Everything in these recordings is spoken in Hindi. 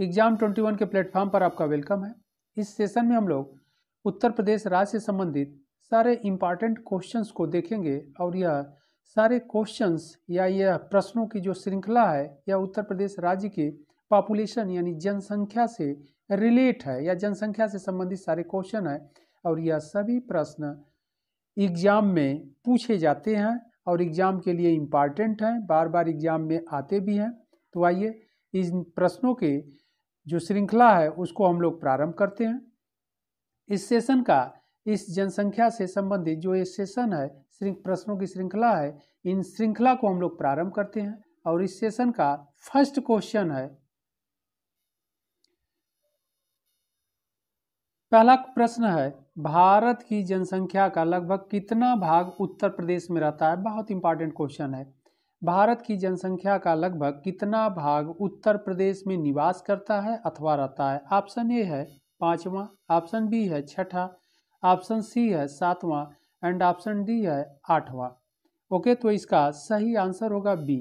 एग्जाम 21 के प्लेटफॉर्म पर आपका वेलकम है इस सेशन में हम लोग उत्तर प्रदेश राज्य से संबंधित सारे इम्पॉर्टेंट क्वेश्चंस को देखेंगे और यह सारे क्वेश्चंस या यह प्रश्नों की जो श्रृंखला है यह उत्तर प्रदेश राज्य के पॉपुलेशन यानी जनसंख्या से रिलेट है या जनसंख्या से संबंधित सारे क्वेश्चन है और यह सभी प्रश्न एग्जाम में पूछे जाते हैं और एग्जाम के लिए इम्पॉर्टेंट हैं बार बार एग्जाम में आते भी हैं तो आइए इन प्रश्नों के जो श्रृंखला है उसको हम लोग प्रारंभ करते हैं इस सेशन का इस जनसंख्या से संबंधित जो ये सेशन है प्रश्नों की श्रृंखला है इन श्रृंखला को हम लोग प्रारंभ करते हैं और इस सेशन का फर्स्ट क्वेश्चन है पहला प्रश्न है भारत की जनसंख्या का लगभग कितना भाग उत्तर प्रदेश में रहता है बहुत इंपॉर्टेंट क्वेश्चन है भारत की जनसंख्या का लगभग कितना भाग उत्तर प्रदेश में निवास करता है अथवा रहता है ऑप्शन ए है पांचवा ऑप्शन बी है छठा ऑप्शन सी है सातवां एंड ऑप्शन डी है आठवां ओके तो इसका सही आंसर होगा बी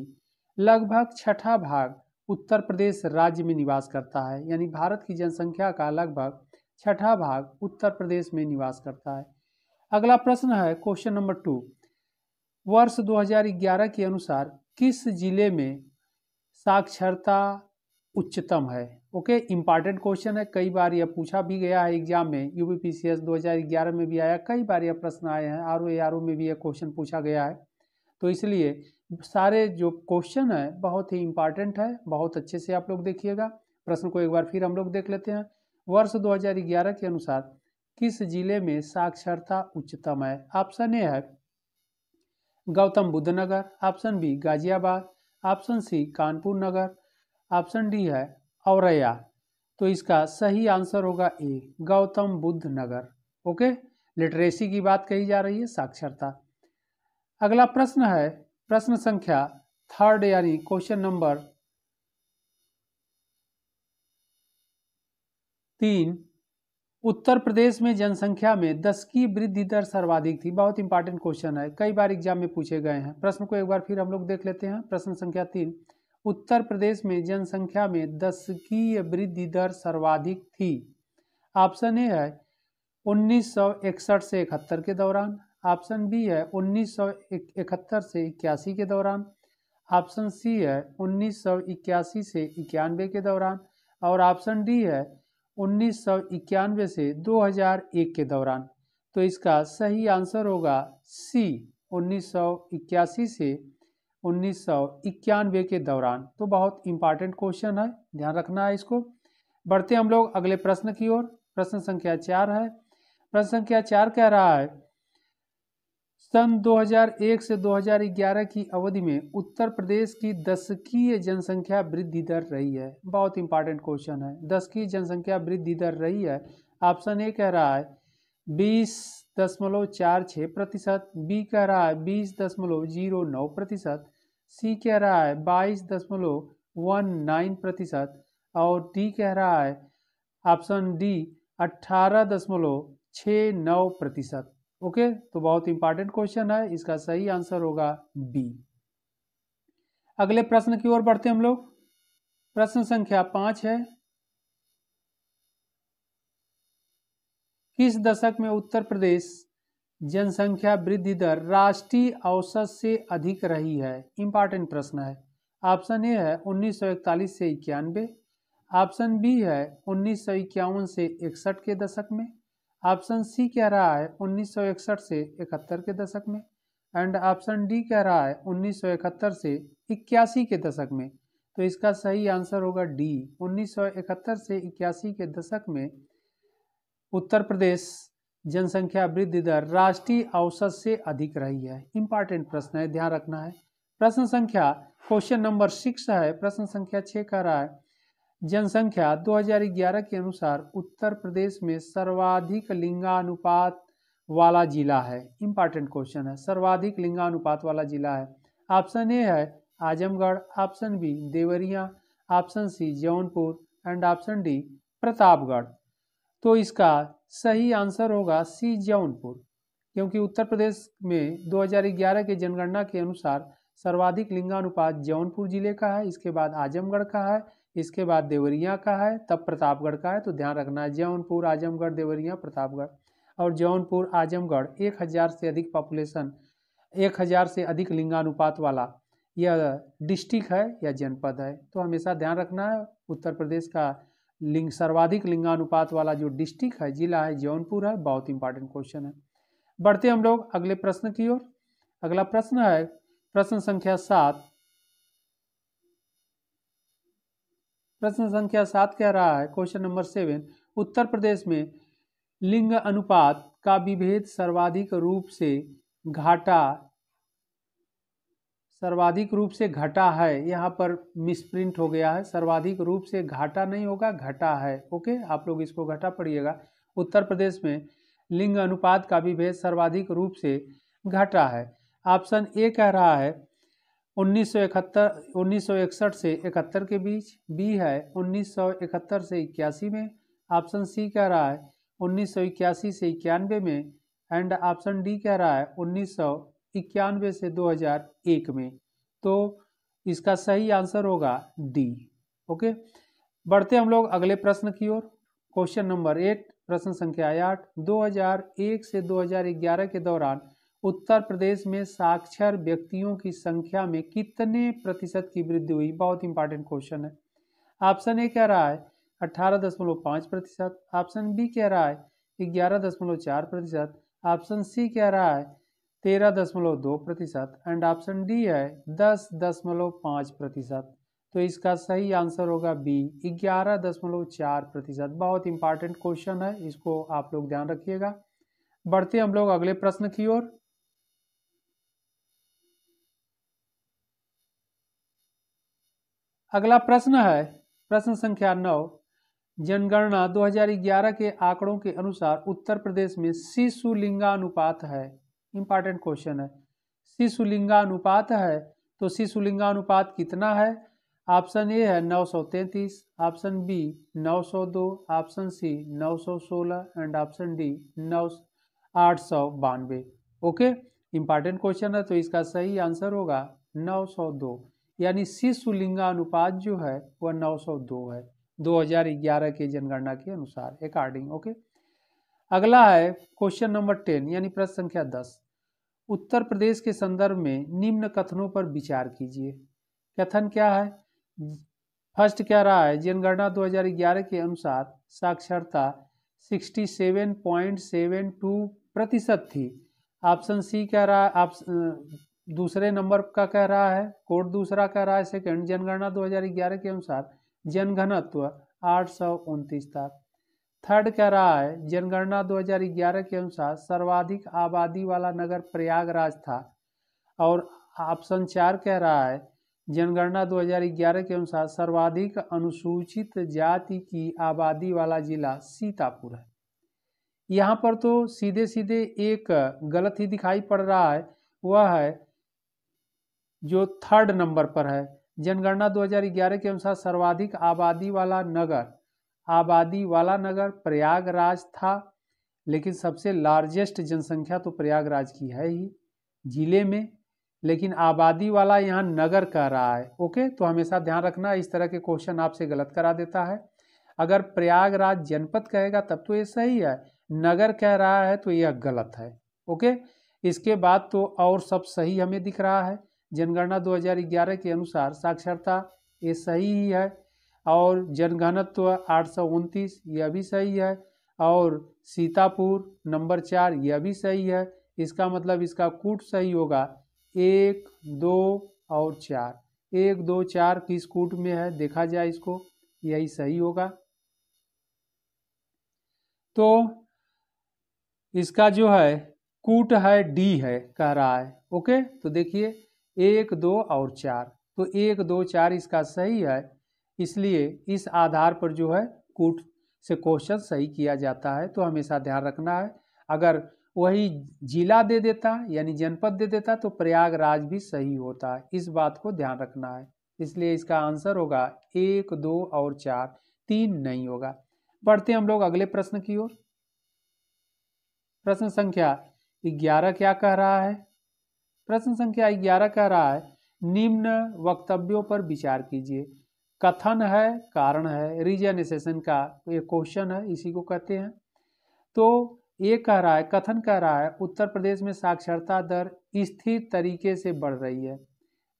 लगभग छठा भाग उत्तर प्रदेश राज्य में निवास करता है यानी भारत की जनसंख्या का लगभग छठा भाग उत्तर प्रदेश में निवास करता है अगला प्रश्न है क्वेश्चन नंबर टू वर्ष 2011 के अनुसार किस जिले में साक्षरता उच्चतम है ओके इम्पॉर्टेंट क्वेश्चन है कई बार यह पूछा भी गया है एग्जाम में यू बी 2011 में भी आया कई बार यह प्रश्न आए हैं आर ओ में भी यह क्वेश्चन पूछा गया है तो इसलिए सारे जो क्वेश्चन है बहुत ही इम्पॉर्टेंट है बहुत अच्छे से आप लोग देखिएगा प्रश्न को एक बार फिर हम लोग देख लेते हैं वर्ष 2011 के अनुसार किस जिले में साक्षरता उच्चतम है ऑप्शन ए है Gautam Buddh Nagar option B Ghaziabad option C Kanpur Nagar option D है औरैया तो इसका सही आंसर होगा A Gautam Buddh Nagar okay literacy की बात कही जा रही है साक्षरता अगला प्रश्न है प्रश्न संख्या थर्ड यानी क्वेश्चन नंबर तीन उत्तर प्रदेश में जनसंख्या में दस की वृद्धि दर सर्वाधिक थी बहुत इंपॉर्टेंट क्वेश्चन है कई बार एग्जाम में पूछे गए हैं प्रश्न को एक बार फिर हम लोग देख लेते हैं प्रश्न संख्या तीन उत्तर प्रदेश में जनसंख्या में दस की वृद्धि दर सर्वाधिक थी ऑप्शन ए है 1961 से इकहत्तर के दौरान ऑप्शन बी है उन्नीस से इक्यासी के दौरान ऑप्शन सी है उन्नीस से इक्यानवे के दौरान और ऑप्शन डी है उन्नीस से 2001 के दौरान तो इसका सही आंसर होगा सी उन्नीस से उन्नीस के दौरान तो बहुत इंपॉर्टेंट क्वेश्चन है ध्यान रखना है इसको बढ़ते हम लोग अगले प्रश्न की ओर प्रश्न संख्या चार है प्रश्न संख्या चार कह रहा है सन 2001 से 2011 की अवधि में उत्तर प्रदेश की दशकीय जनसंख्या वृद्धि दर रही है बहुत इंपॉर्टेंट क्वेश्चन है दशकीय जनसंख्या वृद्धि दर रही है ऑप्शन ए कह रहा है बीस दशमलव चार छः प्रतिशत बी कह रहा है बीस दशमलव जीरो नौ प्रतिशत सी कह रहा है बाईस दशमलव वन नाइन प्रतिशत और डी कह रहा है ऑप्शन डी अट्ठारह दशमलव छः नौ प्रतिशत ओके तो बहुत इंपॉर्टेंट क्वेश्चन है इसका सही आंसर होगा बी अगले प्रश्न की ओर बढ़ते हम लोग प्रश्न संख्या पांच है किस दशक में उत्तर प्रदेश जनसंख्या वृद्धि दर राष्ट्रीय औसत से अधिक रही है इंपॉर्टेंट प्रश्न है ऑप्शन ए है 1941 से इक्यानवे ऑप्शन बी है उन्नीस से इकसठ के दशक में ऑप्शन सी क्या रहा है 1961 से इकहत्तर के दशक में एंड ऑप्शन डी क्या रहा है 1971 से इक्यासी के दशक में तो इसका सही आंसर होगा डी 1971 से इक्यासी के दशक में उत्तर प्रदेश जनसंख्या वृद्धि दर राष्ट्रीय औसत से अधिक रही है इंपॉर्टेंट प्रश्न है ध्यान रखना है प्रश्न संख्या क्वेश्चन नंबर सिक्स है प्रश्न संख्या छः कह रहा है जनसंख्या 2011 के अनुसार उत्तर प्रदेश में सर्वाधिक लिंगानुपात वाला जिला है इंपॉर्टेंट क्वेश्चन है सर्वाधिक लिंगानुपात वाला जिला है ऑप्शन ए है Azamgarh option B Deoria option C Jaunpur and option D Pratapgarh तो इसका सही आंसर होगा सी जौनपुर क्योंकि उत्तर प्रदेश में 2011 के जनगणना के अनुसार सर्वाधिक लिंगानुपात जौनपुर जिले का है इसके बाद आजमगढ़ का है इसके बाद देवरिया का है तब प्रतापगढ़ का है तो ध्यान रखना है जौनपुर आजमगढ़ देवरिया प्रतापगढ़ और जौनपुर आजमगढ़ एक हज़ार से अधिक पॉपुलेशन एक हज़ार से अधिक लिंगानुपात वाला यह डिस्ट्रिक्ट है या जनपद है तो हमेशा ध्यान रखना है उत्तर प्रदेश का लिंग सर्वाधिक लिंगानुपात वाला जो डिस्ट्रिक्ट है जिला है जौनपुर है बहुत इंपॉर्टेंट क्वेश्चन है बढ़ते हम लोग अगले प्रश्न की ओर अगला प्रश्न है प्रश्न संख्या सात प्रश्न संख्या सात कह रहा है question number seven Uttar Pradesh में लिंग अनुपात का विभेद सर्वाधिक रूप से घाटा सर्वाधिक रूप से घटा है यहाँ पर मिसप्रिंट हो गया है सर्वाधिक रूप से घाटा नहीं होगा घटा है ओके आप लोग इसको घटा पढ़िएगा उत्तर प्रदेश में लिंग अनुपात का विभेद सर्वाधिक रूप से घटा है ऑप्शन ए कह रहा है 1971 1961 से इकहत्तर के बीच बी है 1971 से इक्यासी में ऑप्शन सी कह रहा है 1981 से इक्यानवे में एंड ऑप्शन डी कह रहा है उन्नीस से 2001 में तो इसका सही आंसर होगा डी ओके बढ़ते हम लोग अगले प्रश्न की ओर क्वेश्चन नंबर एट प्रश्न संख्या आठ 2001 से 2011 के दौरान उत्तर प्रदेश में साक्षर व्यक्तियों की संख्या में कितने प्रतिशत की वृद्धि हुई बहुत इंपॉर्टेंट क्वेश्चन है ऑप्शन ए कह रहा है अठारह दशमलव पाँच प्रतिशत ऑप्शन बी कह रहा है ग्यारह दशमलव चार प्रतिशत ऑप्शन सी कह रहा है तेरह दशमलव दो प्रतिशत एंड ऑप्शन डी है दस दशमलव पाँच प्रतिशत तो इसका सही आंसर होगा बी ग्यारह दशमलव चार प्रतिशत बहुत इंपॉर्टेंट क्वेश्चन है इसको आप लोग ध्यान रखिएगा बढ़ते हम लोग अगले प्रश्न की ओर अगला प्रश्न है प्रश्न संख्या नौ जनगणना 2011 के आंकड़ों के अनुसार उत्तर प्रदेश में शिशु लिंगानुपात है इंपॉर्टेंट क्वेश्चन है शिशु लिंगानुपात है तो शिशु लिंगानुपात कितना है ऑप्शन ए है 933 option B 902 option C 916 and option D नौ आठ सौ बानवे ओके इंपॉर्टेंट क्वेश्चन है तो इसका सही आंसर होगा 902 यानी शिशु लिंगानुपात जो है वह 902 है 2011 के जनगणना के अनुसार अकॉर्डिंग ओके अगला है क्वेश्चन नंबर टेन यानी प्रश्न संख्या दस उत्तर प्रदेश के संदर्भ में निम्न कथनों पर विचार कीजिए कथन क्या है फर्स्ट क्या रहा है जनगणना 2011 के अनुसार साक्षरता 67.72 प्रतिशत थी ऑप्शन सी क्या रहा है दूसरे नंबर का कह रहा है कोड दूसरा कह रहा है सेकंड जनगणना 2011 के अनुसार जनघनत्व आठ सौ उनतीस था थर्ड कह रहा है जनगणना 2011 के अनुसार सर्वाधिक आबादी वाला नगर प्रयागराज था और ऑप्शन चार कह रहा है जनगणना 2011 के अनुसार सर्वाधिक अनुसूचित जाति की आबादी वाला जिला सीतापुर है यहाँ पर तो सीधे सीधे एक गलत ही दिखाई पड़ रहा है वह है जो थर्ड नंबर पर है जनगणना 2011 के अनुसार सर्वाधिक आबादी वाला नगर आबादी वाला नगर प्रयागराज था लेकिन सबसे लार्जेस्ट जनसंख्या तो प्रयागराज की है ही जिले में लेकिन आबादी वाला यहाँ नगर कह रहा है ओके तो हमेशा ध्यान रखना इस तरह के क्वेश्चन आपसे गलत करा देता है अगर प्रयागराज जनपद कहेगा तब तो ये सही है नगर कह रहा है तो यह गलत है ओके इसके बाद तो और सब सही हमें दिख रहा है जनगणना 2011 के अनुसार साक्षरता ये सही ही है और जनघनत्व आठ यह भी सही है और सीतापुर नंबर चार यह भी सही है इसका मतलब इसका कूट सही होगा एक दो और चार एक दो चार किस कूट में है देखा जाए इसको यही सही होगा तो इसका जो है कूट है डी है कह रहा है ओके तो देखिए एक दो और चार तो एक दो चार इसका सही है इसलिए इस आधार पर जो है कूट से क्वेश्चन सही किया जाता है तो हमेशा ध्यान रखना है अगर वही जिला दे देता यानी जनपद दे देता तो प्रयागराज भी सही होता है इस बात को ध्यान रखना है इसलिए इसका आंसर होगा एक दो और चार तीन नहीं होगा बढ़ते हम लोग अगले प्रश्न की ओर प्रश्न संख्या ग्यारह क्या कह रहा है प्रश्न संख्या ग्यारह कह रहा है निम्न वक्तव्यों पर विचार कीजिए कथन है कारण है रिजनेसेशन का ये क्वेश्चन है इसी को कहते हैं तो ये कह रहा है कथन कह रहा है उत्तर प्रदेश में साक्षरता दर स्थिर तरीके से बढ़ रही है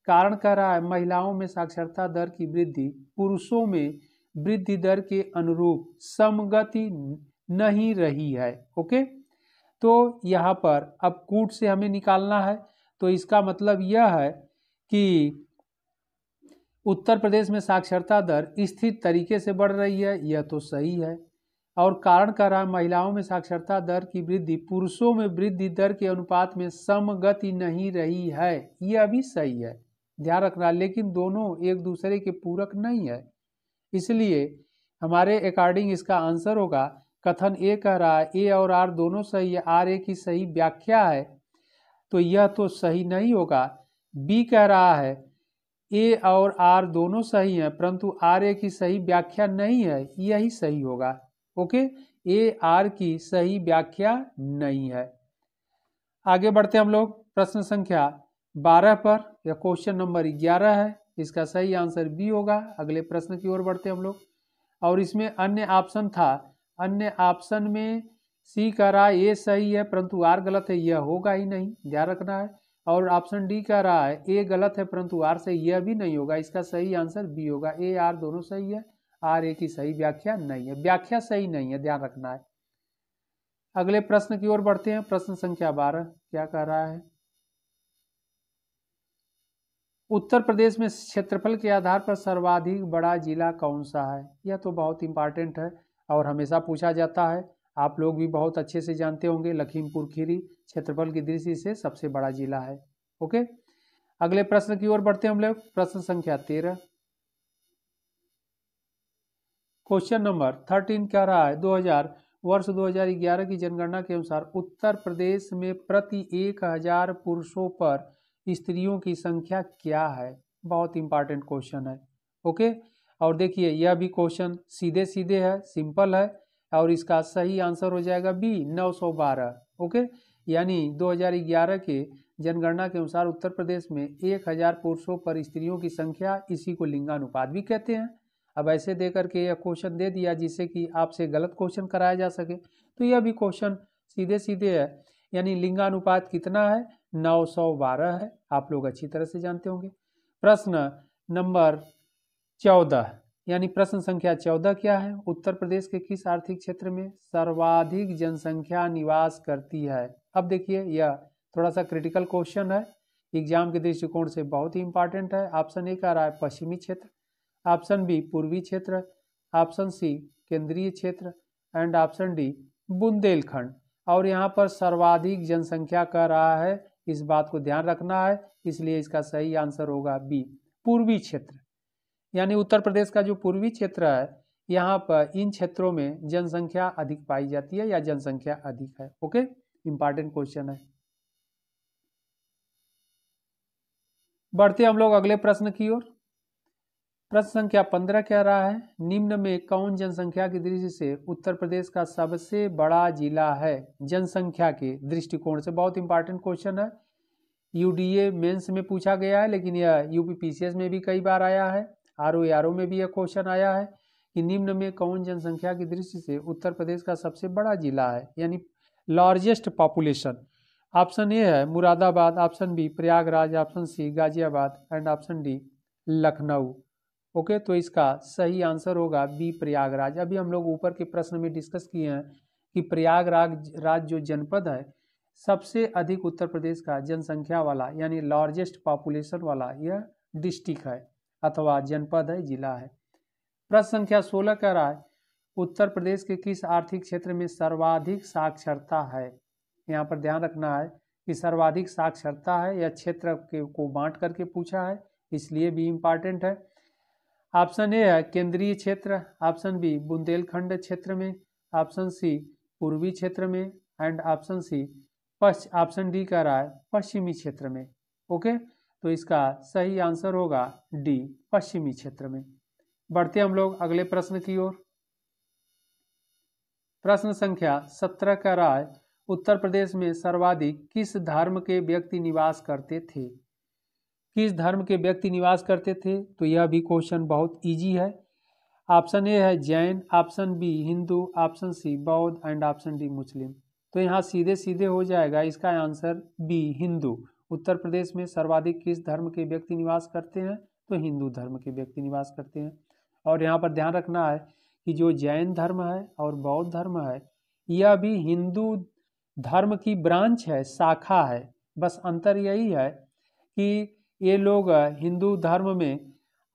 कारण कह रहा है महिलाओं में साक्षरता दर की वृद्धि पुरुषों में वृद्धि दर के अनुरूप समगति नहीं रही है ओके तो यहाँ पर अब कूट से हमें निकालना है तो इसका मतलब यह है कि उत्तर प्रदेश में साक्षरता दर स्थिर तरीके से बढ़ रही है यह तो सही है और कारण कह रहा महिलाओं में साक्षरता दर की वृद्धि पुरुषों में वृद्धि दर के अनुपात में समगति नहीं रही है यह भी सही है ध्यान रखना लेकिन दोनों एक दूसरे के पूरक नहीं है इसलिए हमारे अकॉर्डिंग इसका आंसर होगा कथन ए कह रहा है ए और आर दोनों सही है आर ए की सही व्याख्या है तो यह तो सही नहीं होगा बी कह रहा है ए और आर दोनों सही हैं परंतु आर ए की सही व्याख्या नहीं है यही सही होगा ओके ए आर की सही व्याख्या नहीं है आगे बढ़ते हम लोग प्रश्न संख्या बारह पर यह क्वेश्चन नंबर ग्यारह है इसका सही आंसर बी होगा अगले प्रश्न की ओर बढ़ते हम लोग और इसमें अन्य ऑप्शन था अन्य ऑप्शन में सी कह रहा है ए सही है परंतु आर गलत है यह होगा ही नहीं ध्यान रखना है और ऑप्शन डी कह रहा है ए गलत है परंतु आर से यह भी नहीं होगा इसका सही आंसर बी होगा ए आर दोनों सही है आर ए की सही व्याख्या नहीं है व्याख्या सही नहीं है ध्यान रखना है अगले प्रश्न की ओर बढ़ते हैं प्रश्न संख्या बारह क्या कह रहा है उत्तर प्रदेश में क्षेत्रफल के आधार पर सर्वाधिक बड़ा जिला कौन सा है यह तो बहुत इंपॉर्टेंट है और हमेशा पूछा जाता है आप लोग भी बहुत अच्छे से जानते होंगे लखीमपुर खीरी क्षेत्रफल की दृष्टि से सबसे बड़ा जिला है ओके अगले प्रश्न की ओर बढ़ते हैं हम लोग प्रश्न संख्या तेरह क्वेश्चन नंबर थर्टीन कह रहा है 2000 वर्ष 2011 की जनगणना के अनुसार उत्तर प्रदेश में प्रति एक हजार पुरुषों पर स्त्रियों की संख्या क्या है बहुत इंपॉर्टेंट क्वेश्चन है ओके और देखिए यह भी क्वेश्चन सीधे सीधे है सिंपल है और इसका सही आंसर हो जाएगा बी 912 ओके यानी 2011 के जनगणना के अनुसार उत्तर प्रदेश में 1000 पुरुषों पर स्त्रियों की संख्या इसी को लिंगानुपात भी कहते हैं अब ऐसे दे करके यह क्वेश्चन दे दिया जिससे कि आपसे गलत क्वेश्चन कराया जा सके तो यह भी क्वेश्चन सीधे सीधे है यानी लिंगानुपात कितना है 912 है आप लोग अच्छी तरह से जानते होंगे प्रश्न नंबर चौदह यानी प्रश्न संख्या चौदह क्या है उत्तर प्रदेश के किस आर्थिक क्षेत्र में सर्वाधिक जनसंख्या निवास करती है अब देखिए यह थोड़ा सा क्रिटिकल क्वेश्चन है एग्जाम के दृष्टिकोण से बहुत ही इंपॉर्टेंट है ऑप्शन ए का रहा है पश्चिमी क्षेत्र ऑप्शन बी पूर्वी क्षेत्र ऑप्शन सी केंद्रीय क्षेत्र एंड ऑप्शन डी बुंदेलखंड और यहाँ पर सर्वाधिक जनसंख्या कर रहा है इस बात को ध्यान रखना है इसलिए इसका सही आंसर होगा बी पूर्वी क्षेत्र यानी उत्तर प्रदेश का जो पूर्वी क्षेत्र है यहाँ पर इन क्षेत्रों में जनसंख्या अधिक पाई जाती है या जनसंख्या अधिक है ओके इंपॉर्टेंट क्वेश्चन है बढ़ते हम लोग अगले प्रश्न की ओर प्रश्न संख्या पंद्रह कह रहा है निम्न में कौन जनसंख्या की दृष्टि से उत्तर प्रदेश का सबसे बड़ा जिला है जनसंख्या के दृष्टिकोण से बहुत इंपॉर्टेंट क्वेश्चन है यूडीए मेंस में पूछा गया है लेकिन यह यूपीपीसीएस में भी कई बार आया है आर ओ आर ओ में भी यह क्वेश्चन आया है कि निम्न में कौन जनसंख्या की दृष्टि से उत्तर प्रदेश का सबसे बड़ा जिला है यानी लार्जेस्ट पॉपुलेशन ऑप्शन ए है Moradabad option B Prayagraj option C Ghaziabad and option D Lucknow okay तो इसका सही आंसर होगा बी प्रयागराज अभी हम लोग ऊपर के प्रश्न में डिस्कस किए हैं कि प्रयागराज राज जो जनपद है सबसे अधिक उत्तर प्रदेश का जनसंख्या वाला यानी लार्जेस्ट पॉपुलेशन वाला यह डिस्ट्रिक्ट है अथवा जनपद है जिला है प्रश्न संख्या सोलह कह रहा है उत्तर प्रदेश के किस आर्थिक क्षेत्र में सर्वाधिक साक्षरता है यहाँ पर ध्यान रखना है कि सर्वाधिक साक्षरता है या क्षेत्र के को बांट करके पूछा है इसलिए भी इम्पॉर्टेंट है ऑप्शन ए है केंद्रीय क्षेत्र ऑप्शन बी बुंदेलखंड क्षेत्र में ऑप्शन सी पूर्वी क्षेत्र में एंड ऑप्शन सी पश्च ऑप्शन डी कह रहा है पश्चिमी क्षेत्र में ओके तो इसका सही आंसर होगा डी पश्चिमी क्षेत्र में बढ़ते हम लोग अगले प्रश्न की ओर प्रश्न संख्या सत्रह का राय उत्तर प्रदेश में सर्वाधिक किस धर्म के व्यक्ति निवास करते थे किस धर्म के व्यक्ति निवास करते थे तो यह भी क्वेश्चन बहुत इजी है ऑप्शन ए है Jain option B Hindu option C बौद्ध एंड ऑप्शन डी मुस्लिम तो यहाँ सीधे सीधे हो जाएगा इसका आंसर बी हिंदू उत्तर प्रदेश में सर्वाधिक किस धर्म के व्यक्ति निवास करते हैं तो हिंदू धर्म के व्यक्ति निवास करते हैं और यहाँ पर ध्यान रखना है कि जो जैन धर्म है और बौद्ध धर्म है यह भी हिंदू धर्म की ब्रांच है शाखा है बस अंतर यही है कि ये लोग हिंदू धर्म में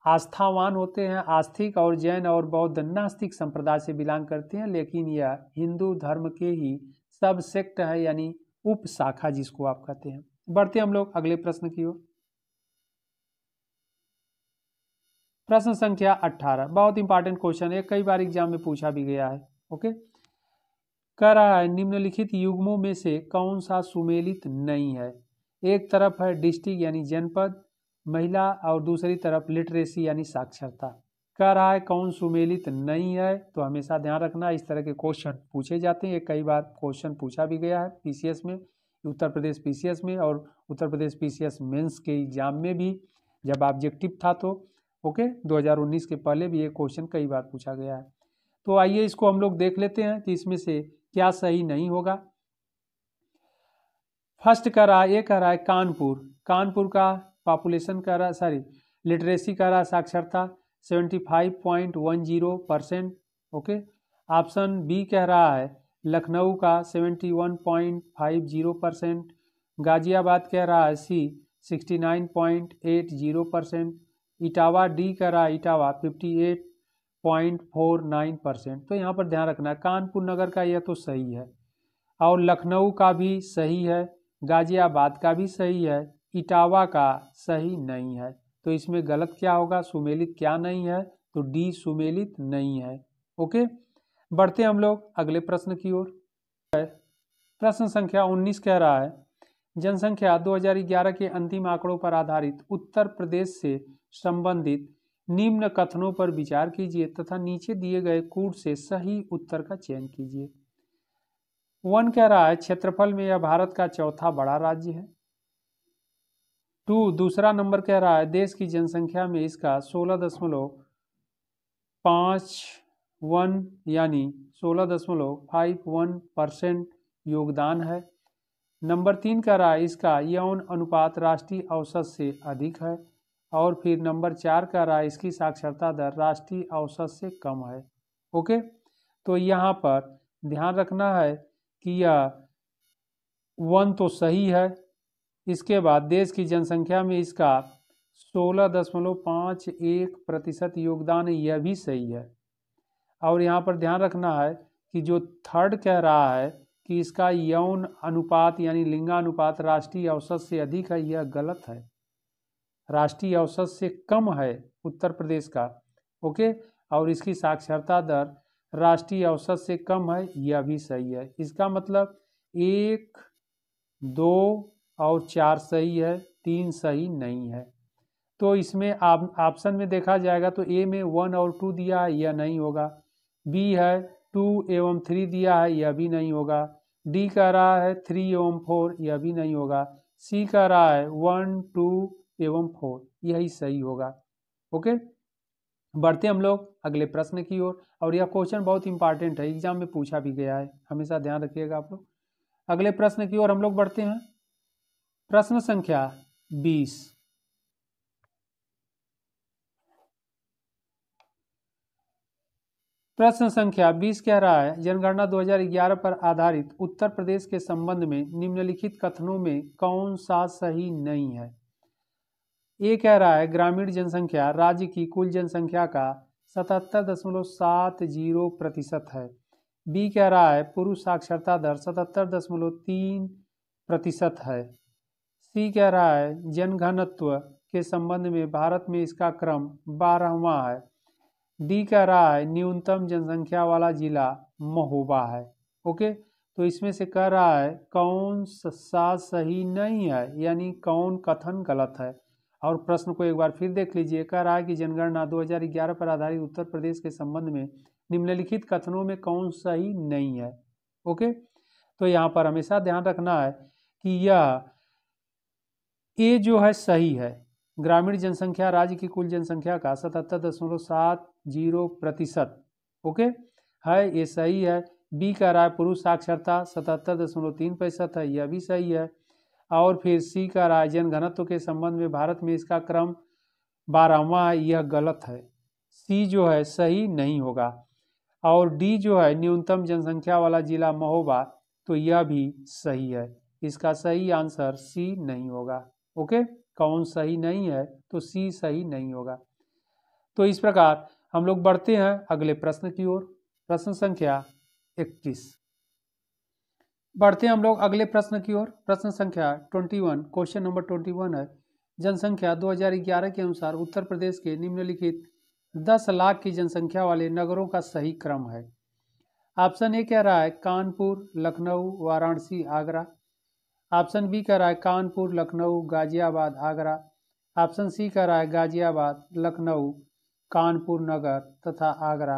आस्थावान होते हैं आस्थिक और जैन और बौद्ध नास्तिक संप्रदाय से बिलोंग करते हैं लेकिन यह हिंदू धर्म के ही सब सेक्ट है यानी उप शाखा जिसको आप कहते हैं बढ़ते हम लोग अगले प्रश्न की ओर प्रश्न संख्या 18 बहुत इंपॉर्टेंट क्वेश्चन है कई बार एग्जाम में पूछा भी गया है ओके कह रहा है निम्नलिखित युग्मों में से कौन सा सुमेलित नहीं है एक तरफ है डिस्ट्रिक्ट यानी जनपद महिला और दूसरी तरफ लिटरेसी यानी साक्षरता कह रहा है कौन सुमेलित नहीं है तो हमेशा ध्यान रखना इस तरह के क्वेश्चन पूछे जाते हैं कई बार क्वेश्चन पूछा भी गया है पीसीएस में उत्तर प्रदेश पी में और उत्तर प्रदेश पी सी के एग्ज़ाम में भी जब ऑब्जेक्टिव था तो ओके 2019 के पहले भी ये क्वेश्चन कई बार पूछा गया है तो आइए इसको हम लोग देख लेते हैं कि इसमें से क्या सही नहीं होगा फर्स्ट कह रहा है ये कह रहा है कानपुर कानपुर का पॉपुलेशन कह रहा सॉरी लिटरेसी कह रहा साक्षरता seventy five point one zero percent okay option B कह रहा है लखनऊ का 71.50 परसेंट गाजियाबाद कह रहा point eight 69.80 percent Etawah D कह रहा पॉइंट इटावा 58.49 परसेंट तो यहाँ पर ध्यान रखना है कानपुर नगर का यह तो सही है और लखनऊ का भी सही है गाजियाबाद का भी सही है इटावा का सही नहीं है तो इसमें गलत क्या होगा सुमेलित क्या नहीं है तो डी सुमेलित नहीं है ओके बढ़ते हम लोग अगले प्रश्न की ओर प्रश्न संख्या 19 कह रहा है जनसंख्या 2011 के अंतिम आंकड़ों पर आधारित उत्तर प्रदेश से संबंधित निम्न कथनों पर विचार कीजिए तथा नीचे दिए गए कूट से सही उत्तर का चयन कीजिए वन कह रहा है क्षेत्रफल में यह भारत का चौथा बड़ा राज्य है टू दूसरा नंबर कह रहा है देश की जनसंख्या में इसका सोलह दशमलव पाँच वन यानी सोलह दशमलव फाइव वन परसेंट योगदान है नंबर तीन कह रहा है इसका यौन अनुपात राष्ट्रीय औसत से अधिक है और फिर नंबर चार कह रहा है इसकी साक्षरता दर राष्ट्रीय औसत से कम है ओके तो यहाँ पर ध्यान रखना है कि यह वन तो सही है इसके बाद देश की जनसंख्या में इसका सोलह दशमलव पाँच एक प्रतिशत योगदान यह भी सही है और यहाँ पर ध्यान रखना है कि जो थर्ड कह रहा है कि इसका यौन अनुपात यानी लिंगानुपात राष्ट्रीय औसत से अधिक है यह गलत है राष्ट्रीय औसत से कम है उत्तर प्रदेश का ओके और इसकी साक्षरता दर राष्ट्रीय औसत से कम है यह भी सही है इसका मतलब एक दो और चार सही है तीन सही नहीं है तो इसमें ऑप्शन में देखा जाएगा तो ए में वन और टू दिया है यह नहीं होगा बी है टू एवं थ्री दिया है यह भी नहीं होगा डी कह रहा है थ्री एवं फोर यह भी नहीं होगा सी कह रहा है वन टू एवं फोर यही सही होगा ओके बढ़ते हम लोग अगले प्रश्न की ओर और, यह क्वेश्चन बहुत इंपॉर्टेंट है एग्जाम में पूछा भी गया है हमेशा ध्यान रखिएगा आप लोग अगले प्रश्न की ओर हम लोग बढ़ते हैं प्रश्न संख्या बीस प्रश्न संख्या 20 कह रहा है जनगणना 2011 पर आधारित उत्तर प्रदेश के संबंध में निम्नलिखित कथनों में कौन सा सही नहीं है ये कह रहा है ग्रामीण जनसंख्या राज्य की कुल जनसंख्या का सतहत्तर दशमलव सात जीरो प्रतिशत है बी कह रहा है पुरुष साक्षरता दर सतहत्तर दशमलव तीन प्रतिशत है सी कह रहा है जनघनत्व के संबंध में भारत में इसका क्रम बारहवा है डी कह रहा है न्यूनतम जनसंख्या वाला जिला महोबा है ओके तो इसमें से कह रहा है कौन सा सही नहीं है यानी कौन कथन गलत है और प्रश्न को एक बार फिर देख लीजिए कह रहा है कि जनगणना 2011 पर आधारित उत्तर प्रदेश के संबंध में निम्नलिखित कथनों में कौन सही नहीं है ओके तो यहाँ पर हमेशा ध्यान रखना है कि यह ए जो है सही है ग्रामीण जनसंख्या राज्य की कुल जनसंख्या का सतहत्तर दशमलव सात जीरो प्रतिशत ओके है ये सही है बी कह रहा है पुरुष साक्षरता सतहत्तर दशमलव तीन प्रतिशत है यह भी सही है और फिर सी का राय जन घनत्व के संबंध में भारत में इसका क्रम बारहवा है यह गलत है सी जो है सही नहीं होगा और डी जो है न्यूनतम जनसंख्या वाला जिला महोबा तो यह भी सही है इसका सही आंसर सी नहीं होगा ओके कौन सही नहीं है तो सी सही नहीं होगा तो इस प्रकार हम लोग बढ़ते हैं अगले प्रश्न की ओर प्रश्न संख्या 21 बढ़ते हैं हम लोग अगले प्रश्न की ओर प्रश्न संख्या 21 क्वेश्चन नंबर 21 है जनसंख्या 2011 के अनुसार उत्तर प्रदेश के निम्नलिखित 10 लाख की जनसंख्या वाले नगरों का सही क्रम है ऑप्शन ए कह रहा है कानपुर लखनऊ वाराणसी आगरा ऑप्शन बी कह रहा है कानपुर लखनऊ गाजियाबाद आगरा ऑप्शन सी कह रहा है गाजियाबाद लखनऊ कानपुर नगर तथा आगरा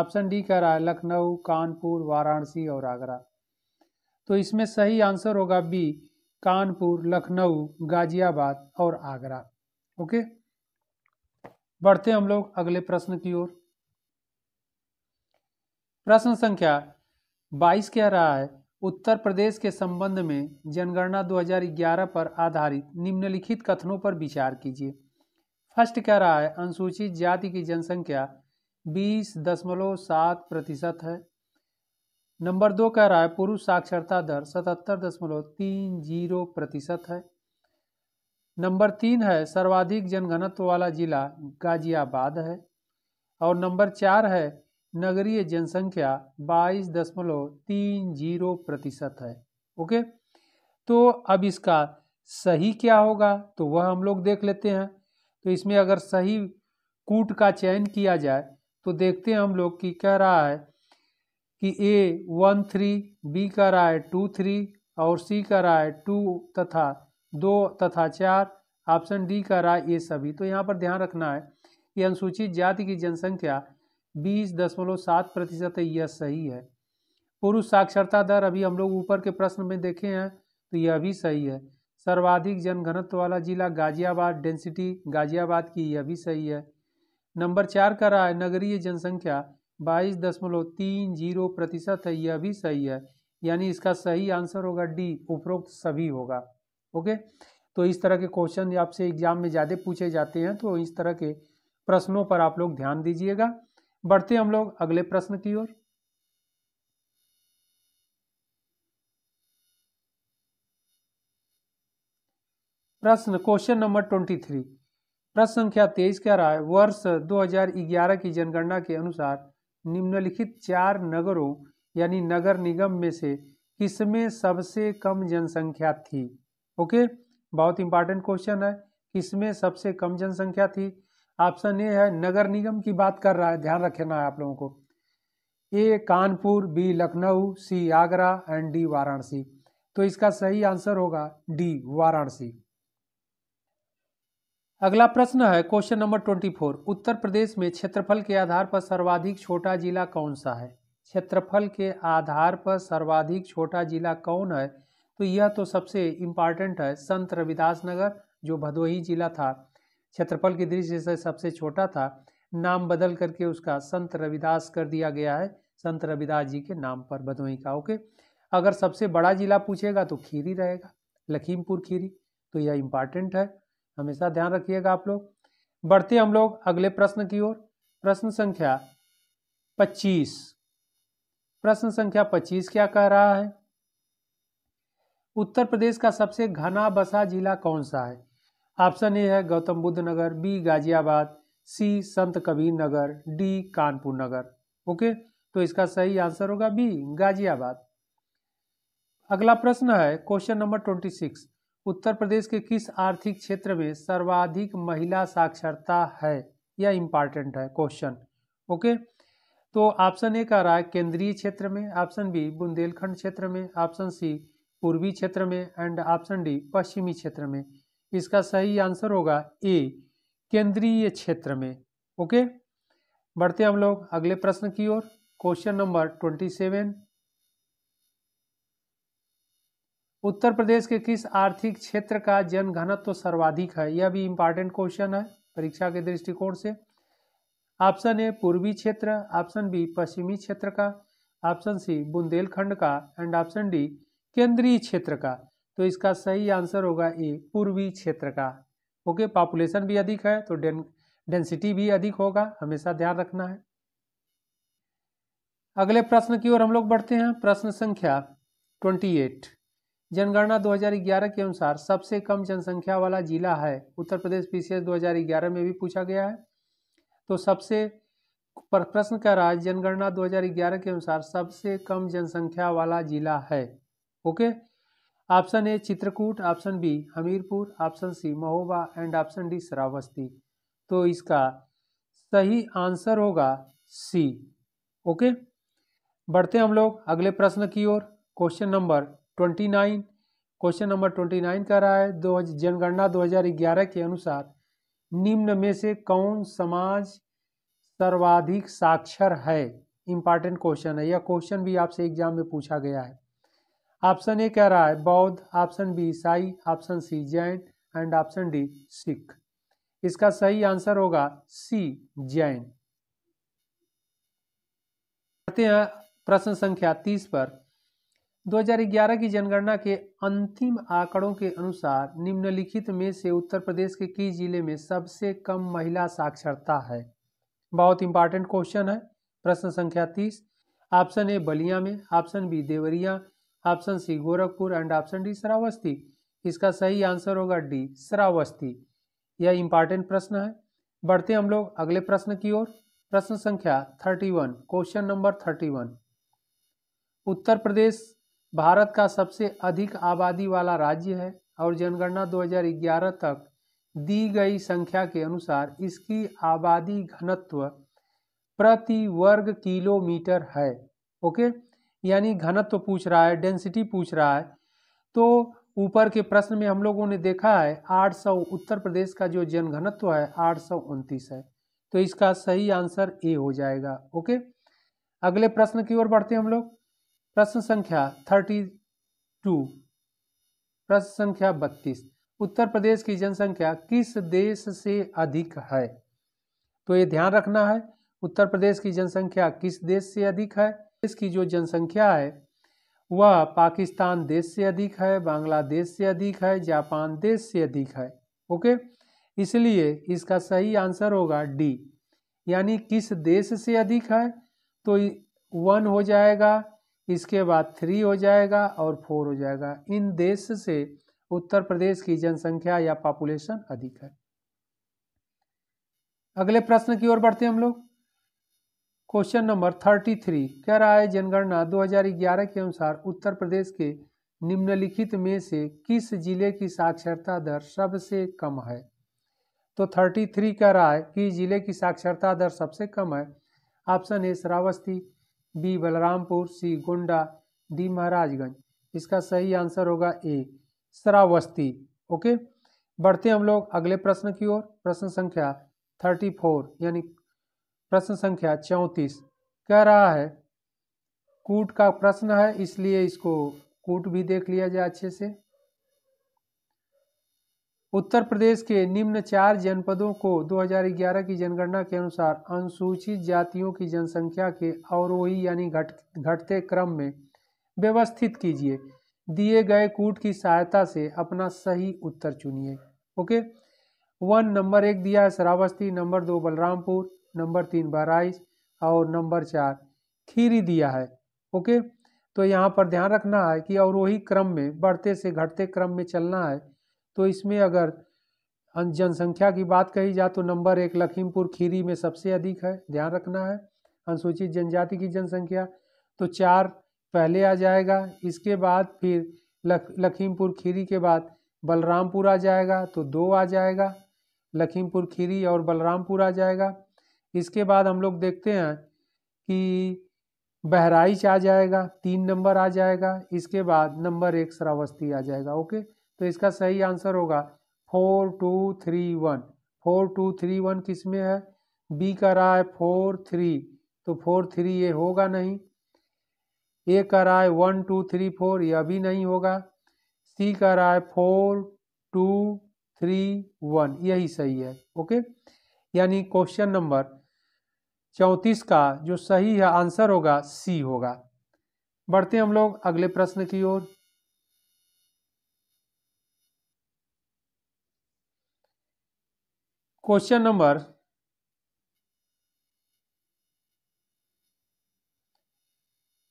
ऑप्शन डी कह रहा है लखनऊ कानपुर वाराणसी और आगरा तो इसमें सही आंसर होगा बी कानपुर लखनऊ गाजियाबाद और आगरा ओके बढ़ते हम लोग अगले प्रश्न की ओर प्रश्न संख्या 22 कह रहा है उत्तर प्रदेश के संबंध में जनगणना 2011 पर आधारित निम्नलिखित कथनों पर विचार कीजिए फर्स्ट कह रहा है अनुसूचित जाति की जनसंख्या बीस दशमलव सात प्रतिशत है नंबर दो कह रहा है पुरुष साक्षरता दर सतहत्तर दशमलव तीन जीरो प्रतिशत है नंबर तीन है सर्वाधिक जनघनत्व वाला जिला गाजियाबाद है और नंबर चार है नगरीय जनसंख्या बाईस दशमलव तीन जीरो प्रतिशत है ओके तो अब इसका सही क्या होगा तो वह हम लोग देख लेते हैं तो इसमें अगर सही कूट का चयन किया जाए तो देखते हैं हम लोग कि कह रहा है कि ए वन थ्री बी कह रहा है टू थ्री और सी कह रहा है टू तथा दो तथा चार ऑप्शन डी कह रहा है ये सभी तो यहाँ पर ध्यान रखना है कि अनुसूचित जाति की जनसंख्या बीस दशमलव सात प्रतिशत है यह सही है पुरुष साक्षरता दर अभी हम लोग ऊपर के प्रश्न में देखे हैं तो यह भी सही है सर्वाधिक जनघनत्व वाला जिला गाजियाबाद डेंसिटी गाजियाबाद की यह भी सही है नंबर चार का रहा है नगरीय जनसंख्या बाईस दशमलव तीन जीरो प्रतिशत है यह भी सही है यानी इसका सही आंसर होगा डी उपरोक्त सभी होगा ओके तो इस तरह के क्वेश्चन आपसे एग्जाम में ज़्यादा पूछे जाते हैं तो इस तरह के प्रश्नों पर आप लोग ध्यान दीजिएगा बढ़ते हम लोग अगले प्रश्न की ओर प्रश्न क्वेश्चन नंबर ट्वेंटी थ्री प्रश्न संख्या तेईस कह रहा है वर्ष 2011 की जनगणना के अनुसार निम्नलिखित चार नगरों यानी नगर निगम में से किसमें सबसे कम जनसंख्या थी ओके बहुत इंपॉर्टेंट क्वेश्चन है किसमें सबसे कम जनसंख्या थी ऑप्शन ए है नगर निगम की बात कर रहा है ध्यान रखना है आप लोगों को A Kanpur B Lucknow C Agra and D Varanasi तो इसका सही आंसर होगा डी वाराणसी अगला प्रश्न है question number twenty four Uttar Pradesh में क्षेत्रफल के आधार पर सर्वाधिक छोटा जिला कौन सा है क्षेत्रफल के आधार पर सर्वाधिक छोटा जिला कौन है तो यह तो सबसे इम्पॉर्टेंट है संत रविदास नगर जो भदोही जिला था क्षेत्रफल की दृष्टि से सबसे छोटा था नाम बदल करके उसका संत रविदास कर दिया गया है संत रविदास जी के नाम पर भदोही का ओके अगर सबसे बड़ा जिला पूछेगा तो खीरी रहेगा लखीमपुर खीरी तो यह इम्पॉर्टेंट है हमेशा ध्यान रखिएगा आप लोग बढ़ते हम लोग अगले प्रश्न की ओर प्रश्न संख्या पच्चीस प्रश्न संख्या पच्चीस क्या कह रहा है उत्तर प्रदेश का सबसे घना बसा जिला कौन सा है ऑप्शन ए है Gautam Buddh Nagar B Ghaziabad C Sant Kabir Nagar D Kanpur Nagar okay तो इसका सही आंसर होगा बी गाजियाबाद अगला प्रश्न है question number twenty six Uttar Pradesh के किस आर्थिक क्षेत्र में सर्वाधिक महिला साक्षरता है यह इम्पॉर्टेंट है क्वेश्चन ओके तो ऑप्शन ए का रहा है केंद्रीय क्षेत्र में ऑप्शन बी बुंदेलखंड क्षेत्र में ऑप्शन सी पूर्वी क्षेत्र में एंड ऑप्शन डी पश्चिमी क्षेत्र में इसका सही आंसर होगा ए केंद्रीय क्षेत्र में ओके बढ़ते हम लोग अगले प्रश्न की ओर question number twenty seven Uttar Pradesh के किस आर्थिक क्षेत्र का जनघनत्व तो सर्वाधिक है यह भी इम्पॉर्टेंट क्वेश्चन है परीक्षा के दृष्टिकोण से ऑप्शन ए पूर्वी क्षेत्र ऑप्शन बी पश्चिमी क्षेत्र का ऑप्शन सी बुंदेलखंड का एंड ऑप्शन डी केंद्रीय क्षेत्र का तो इसका सही आंसर होगा ए पूर्वी क्षेत्र का ओके पॉपुलेशन भी अधिक है तो डेंसिटी भी अधिक होगा हमेशा ध्यान रखना है अगले प्रश्न की ओर हम लोग बढ़ते हैं प्रश्न संख्या ट्वेंटी एट जनगणना 2011 के अनुसार सबसे कम जनसंख्या वाला जिला है उत्तर प्रदेश पीसीएस 2011 में भी पूछा गया है तो सबसे प्रश्न का राज जनगणना 2011 के अनुसार सबसे कम जनसंख्या वाला जिला है okay option A Chitrakoot option B Hamirpur option C Mahoba and option D Shravasti तो इसका सही आंसर होगा सी ओके बढ़ते हम लोग अगले प्रश्न की ओर question number twenty nine question number twenty nine कह रहा है दो जनगणना ग्यारह के अनुसार निम्न में से कौन समाज सर्वाधिक साक्षर है इम्पॉर्टेंट क्वेश्चन है यह क्वेश्चन भी आपसे एग्जाम में पूछा गया है ऑप्शन ए कह रहा है बौद्ध ऑप्शन बी ईसाई option C Jain and option D Sikh इसका सही आंसर होगा सी जैन हैं प्रश्न संख्या तीस पर 2011 की जनगणना के अंतिम आंकड़ों के अनुसार निम्नलिखित में से उत्तर प्रदेश के किस जिले में सबसे कम महिला साक्षरता है बहुत इंपॉर्टेंट क्वेश्चन है प्रश्न संख्या तीस ऑप्शन ए बलिया में option B Deoria option C Gorakhpur and option D Shravasti इसका सही आंसर होगा डी श्रावस्ती यह इंपॉर्टेंट प्रश्न है बढ़ते हम लोग अगले प्रश्न की ओर प्रश्न संख्या thirty one question number thirty one Uttar Pradesh Bharat का सबसे अधिक आबादी वाला राज्य है और जनगणना 2011 तक दी गई संख्या के अनुसार इसकी आबादी घनत्व प्रति वर्ग किलोमीटर है ओके यानी घनत्व पूछ रहा है डेंसिटी पूछ रहा है तो ऊपर के प्रश्न में हम लोगों ने देखा है 800 उत्तर प्रदेश का जो जनघनत्व है आठ है तो इसका सही आंसर ए हो जाएगा ओके अगले प्रश्न की ओर बढ़ते हैं हम लोग प्रश्न संख्या थर्टी टू प्रश्न संख्या बत्तीस उत्तर प्रदेश की जनसंख्या किस देश से अधिक है तो ये ध्यान रखना है उत्तर प्रदेश की जनसंख्या किस देश से अधिक है इसकी जो जनसंख्या है वह पाकिस्तान देश से अधिक है बांग्लादेश से अधिक है जापान देश से अधिक है ओके इसलिए इसका सही आंसर होगा डी यानी किस देश से अधिक है तो वन हो जाएगा इसके बाद थ्री हो जाएगा और फोर हो जाएगा इन देश से उत्तर प्रदेश की जनसंख्या या पॉपुलेशन अधिक है अगले प्रश्न की ओर बढ़ते हैं हम लोग क्वेश्चन नंबर थर्टी थ्री कह रहा है जनगणना 2011 के अनुसार उत्तर प्रदेश के निम्नलिखित में से किस जिले की साक्षरता दर सबसे कम है तो थर्टी थ्री कह रहा है कि जिले की साक्षरता दर सबसे कम है option A Shravasti B Balrampur C Gonda D Maharajganj इसका सही आंसर होगा ए श्रावस्ती ओके बढ़ते हम लोग अगले प्रश्न की ओर प्रश्न संख्या थर्टी फोर यानी प्रश्न संख्या चौंतीस कह रहा है कूट का प्रश्न है इसलिए इसको कूट भी देख लिया जाए अच्छे से उत्तर प्रदेश के निम्न चार जनपदों को 2011 की जनगणना के अनुसार अनुसूचित जातियों की जनसंख्या के अवरोही यानी घट घटते क्रम में व्यवस्थित कीजिए दिए गए कूट की सहायता से अपना सही उत्तर चुनिए ओके वन नंबर एक दिया है श्रावस्ती नंबर दो बलरामपुर नंबर तीन बहराइच और नंबर चार खीरी दिया है ओके तो यहाँ पर ध्यान रखना है कि अवरोही क्रम में बढ़ते से घटते क्रम में चलना है तो इसमें अगर जनसंख्या की बात कही जाए तो नंबर एक लखीमपुर खीरी में सबसे अधिक है ध्यान रखना है अनुसूचित जनजाति की जनसंख्या तो चार पहले आ जाएगा इसके बाद फिर लख लखीमपुर खीरी के बाद बलरामपुर आ जाएगा तो दो आ जाएगा लखीमपुर खीरी और बलरामपुर आ जाएगा इसके बाद हम लोग देखते हैं कि बहराइच आ जाएगा तीन नंबर आ जाएगा इसके बाद नंबर एक श्रावस्ती आ जाएगा ओके तो इसका सही आंसर होगा four two three one four two three one किस में है बी का रहा है फोर थ्री तो फोर थ्री ये होगा नहीं ए का रहा है वन टू थ्री फोर ये अभी नहीं होगा सी का रहा है फोर टू थ्री वन यही सही है ओके यानी क्वेश्चन नंबर चौंतीस का जो सही है आंसर होगा सी होगा बढ़ते हम लोग अगले प्रश्न की ओर question number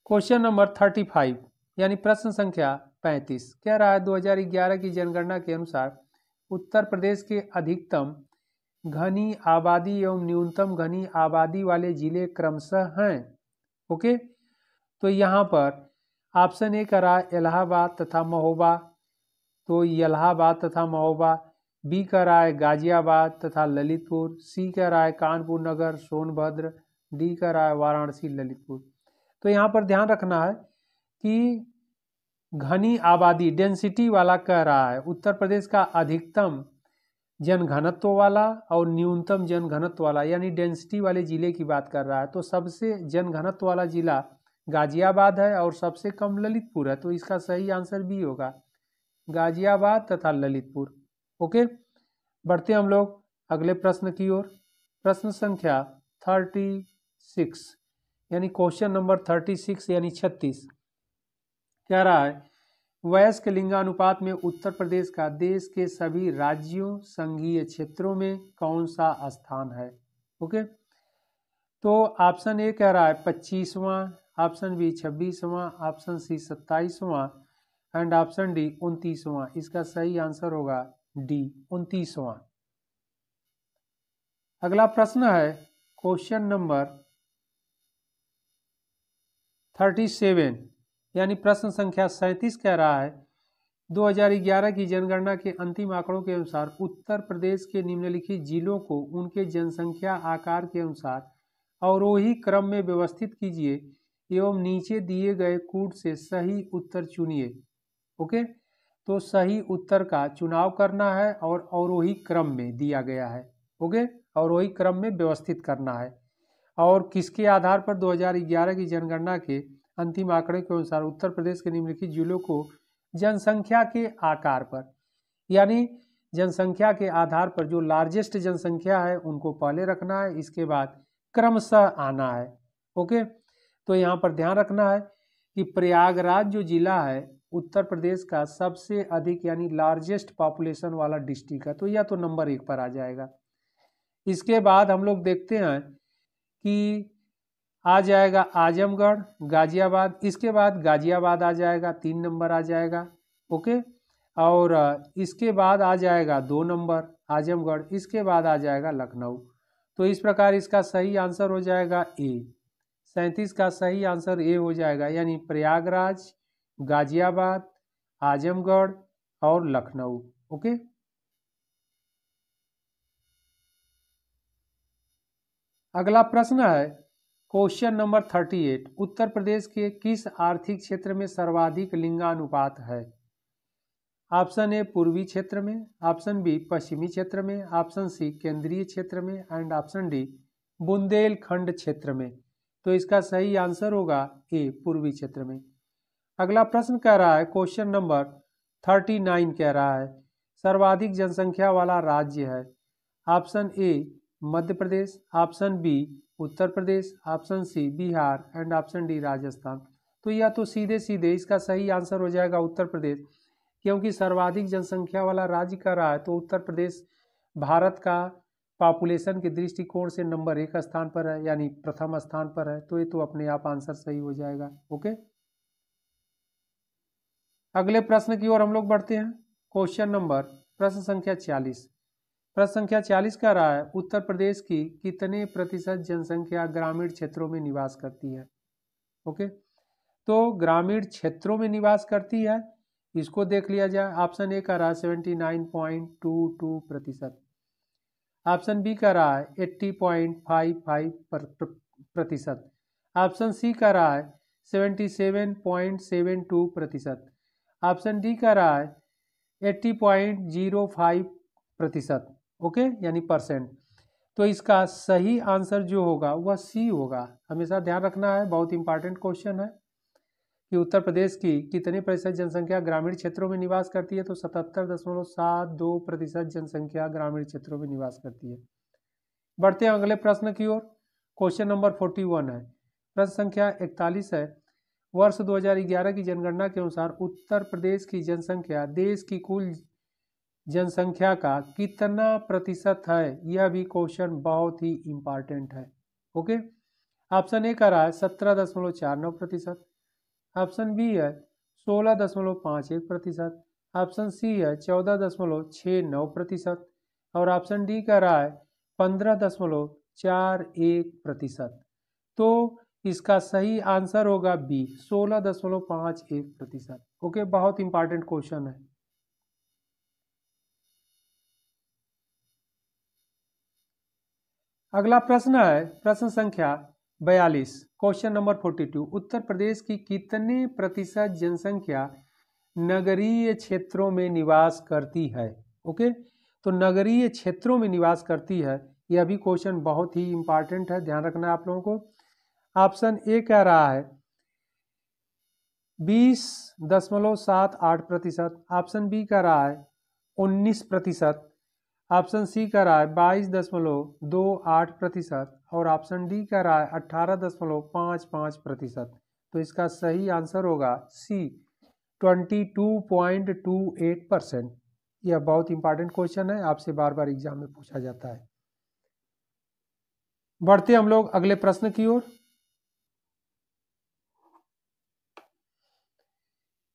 question number thirty five यानी प्रश्न संख्या पैंतीस कह रहा है दो हजार ग्यारह की जनगणना के अनुसार उत्तर प्रदेश के अधिकतम घनी आबादी एवं न्यूनतम घनी आबादी वाले जिले क्रमशः हैं ओके तो यहाँ पर ऑप्शन ए करा रहा इलाहाबाद तथा महोबा तो इलाहाबाद तथा महोबा बी का राय गाजियाबाद तथा ललितपुर सी का राय कानपुर नगर सोनभद्र डी का राय वाराणसी ललितपुर तो यहाँ पर ध्यान रखना है कि घनी आबादी डेंसिटी वाला कह रहा है उत्तर प्रदेश का अधिकतम जनघनत्व वाला और न्यूनतम जनघनत्व वाला यानी डेंसिटी वाले ज़िले की बात कर रहा है तो सबसे जनघनत्व वाला ज़िला गाजियाबाद है और सबसे कम ललितपुर है तो इसका सही आंसर भी होगा गाजियाबाद तथा ललितपुर ओके बढ़ते हम लोग अगले प्रश्न की ओर प्रश्न संख्या थर्टी सिक्स यानी क्वेश्चन नंबर थर्टी सिक्स यानी छत्तीस कह रहा है वयस्क लिंगानुपात में उत्तर प्रदेश का देश के सभी राज्यों संघीय क्षेत्रों में कौन सा स्थान है ओके तो ऑप्शन ए कह रहा है पच्चीसवां ऑप्शन बी छब्बीसवां ऑप्शन सी सत्ताईसवां एंड ऑप्शन डी उनतीसवां इसका सही आंसर होगा डी उनतीसवा अगला प्रश्न है क्वेश्चन नंबर थर्टी सेवन यानी प्रश्न संख्या सैंतीस कह रहा है 2011 की जनगणना के अंतिम आंकड़ों के अनुसार उत्तर प्रदेश के निम्नलिखित जिलों को उनके जनसंख्या आकार के अनुसार अवरोही क्रम में व्यवस्थित कीजिए एवं नीचे दिए गए कूट से सही उत्तर चुनिए ओके तो सही उत्तर का चुनाव करना है और अवरोही क्रम में दिया गया है ओके अवरोही क्रम में व्यवस्थित करना है और किसके आधार पर 2011 की जनगणना के अंतिम आंकड़े के अनुसार उत्तर प्रदेश के निम्नलिखित जिलों को जनसंख्या के आकार पर यानी जनसंख्या के आधार पर जो लार्जेस्ट जनसंख्या है उनको पहले रखना है इसके बाद क्रमशः आना है ओके तो यहाँ पर ध्यान रखना है कि प्रयागराज जो जिला है उत्तर प्रदेश का सबसे अधिक यानी लार्जेस्ट पॉपुलेशन वाला डिस्ट्रिक्ट है तो यह तो नंबर एक पर आ जाएगा इसके बाद हम लोग देखते हैं कि आ जाएगा आजमगढ़ गाजियाबाद इसके बाद गाजियाबाद आ जाएगा तीन नंबर आ जाएगा ओके और इसके बाद आ जाएगा दो नंबर आजमगढ़ इसके बाद आ जाएगा लखनऊ तो इस प्रकार इसका सही आंसर हो जाएगा ए सैंतीस का सही आंसर ए हो जाएगा यानी प्रयागराज गाजियाबाद आजमगढ़ और लखनऊ ओके अगला प्रश्न है question number thirty eight Uttar Pradesh के किस आर्थिक क्षेत्र में सर्वाधिक लिंगानुपात है ऑप्शन ए पूर्वी क्षेत्र में ऑप्शन बी पश्चिमी क्षेत्र में ऑप्शन सी केंद्रीय क्षेत्र में एंड ऑप्शन डी बुंदेलखंड क्षेत्र में तो इसका सही आंसर होगा ए पूर्वी क्षेत्र में अगला प्रश्न कह रहा है क्वेश्चन नंबर थर्टी नाइन कह रहा है सर्वाधिक जनसंख्या वाला राज्य है option A Madhya Pradesh option B Uttar Pradesh option C Bihar and option D Rajasthan तो यह तो सीधे सीधे इसका सही आंसर हो जाएगा उत्तर प्रदेश क्योंकि सर्वाधिक जनसंख्या वाला राज्य कह रहा है तो उत्तर प्रदेश भारत का पॉपुलेशन के दृष्टिकोण से नंबर एक स्थान पर है यानी प्रथम स्थान पर है तो ये तो अपने आप आंसर सही हो जाएगा ओके अगले प्रश्न की ओर हम लोग बढ़ते हैं क्वेश्चन नंबर प्रश्न संख्या चालीस प्रश्न संख्या चालीस कह रहा है उत्तर प्रदेश की कितने प्रतिशत जनसंख्या ग्रामीण क्षेत्रों में निवास करती है ओके तो ग्रामीण क्षेत्रों में निवास करती है इसको देख लिया जाए ऑप्शन ए कह रहा है seventy nine point two two प्रतिशत ऑप्शन बी कह रहा है एट्टी पॉइंट फाइव फाइव प्रतिशत ऑप्शन सी कह रहा है seventy seven point seven two प्रतिशत ऑप्शन डी कह रहा है एट्टी पॉइंट जीरो फाइव प्रतिशत ओके यानी परसेंट तो इसका सही आंसर जो होगा वह सी होगा हमेशा ध्यान रखना है बहुत इंपॉर्टेंट क्वेश्चन है कि उत्तर प्रदेश की कितने प्रतिशत जनसंख्या ग्रामीण क्षेत्रों में निवास करती है तो सतहत्तर दशमलव सात दो प्रतिशत जनसंख्या ग्रामीण क्षेत्रों में निवास करती है बढ़ते हैं अगले प्रश्न की ओर क्वेश्चन नंबर फोर्टी वन है प्रश्न संख्या इकतालीस है वर्ष 2011 की जनगणना के अनुसार उत्तर प्रदेश की जनसंख्या देश की कुल जनसंख्या का कितना प्रतिशत है यह भी क्वेश्चन बहुत ही इम्पॉर्टेंट है ओके ऑप्शन ए का रहा है सत्रह दशमलव चार नौ प्रतिशत ऑप्शन बी है सोलह दशमलव पाँच एक प्रतिशत ऑप्शन सी है चौदह दशमलव छः नौ प्रतिशत और ऑप्शन डी का रहा है पंद्रह दशमलव चार एक प्रतिशत तो इसका सही आंसर होगा बी सोलह दशमलव पांच एक प्रतिशत ओके बहुत इंपॉर्टेंट क्वेश्चन है अगला प्रश्न है प्रश्न संख्या बयालीस question number forty two Uttar Pradesh की कितने प्रतिशत जनसंख्या नगरीय क्षेत्रों में निवास करती है ओके तो नगरीय क्षेत्रों में निवास करती है यह भी क्वेश्चन बहुत ही इंपॉर्टेंट है ध्यान रखना है आप लोगों को ऑप्शन ए कह रहा है बीस दशमलव सात आठ प्रतिशत ऑप्शन बी कह रहा है उन्नीस प्रतिशत ऑप्शन सी कह रहा है बाईस दशमलव दो आठ प्रतिशत और ऑप्शन डी कह रहा है अट्ठारह दशमलव पाँच पाँच प्रतिशत तो इसका सही आंसर होगा C twenty two point two eight percent यह बहुत इंपॉर्टेंट क्वेश्चन है आपसे बार बार एग्जाम में पूछा जाता है बढ़ते हम लोग अगले प्रश्न की ओर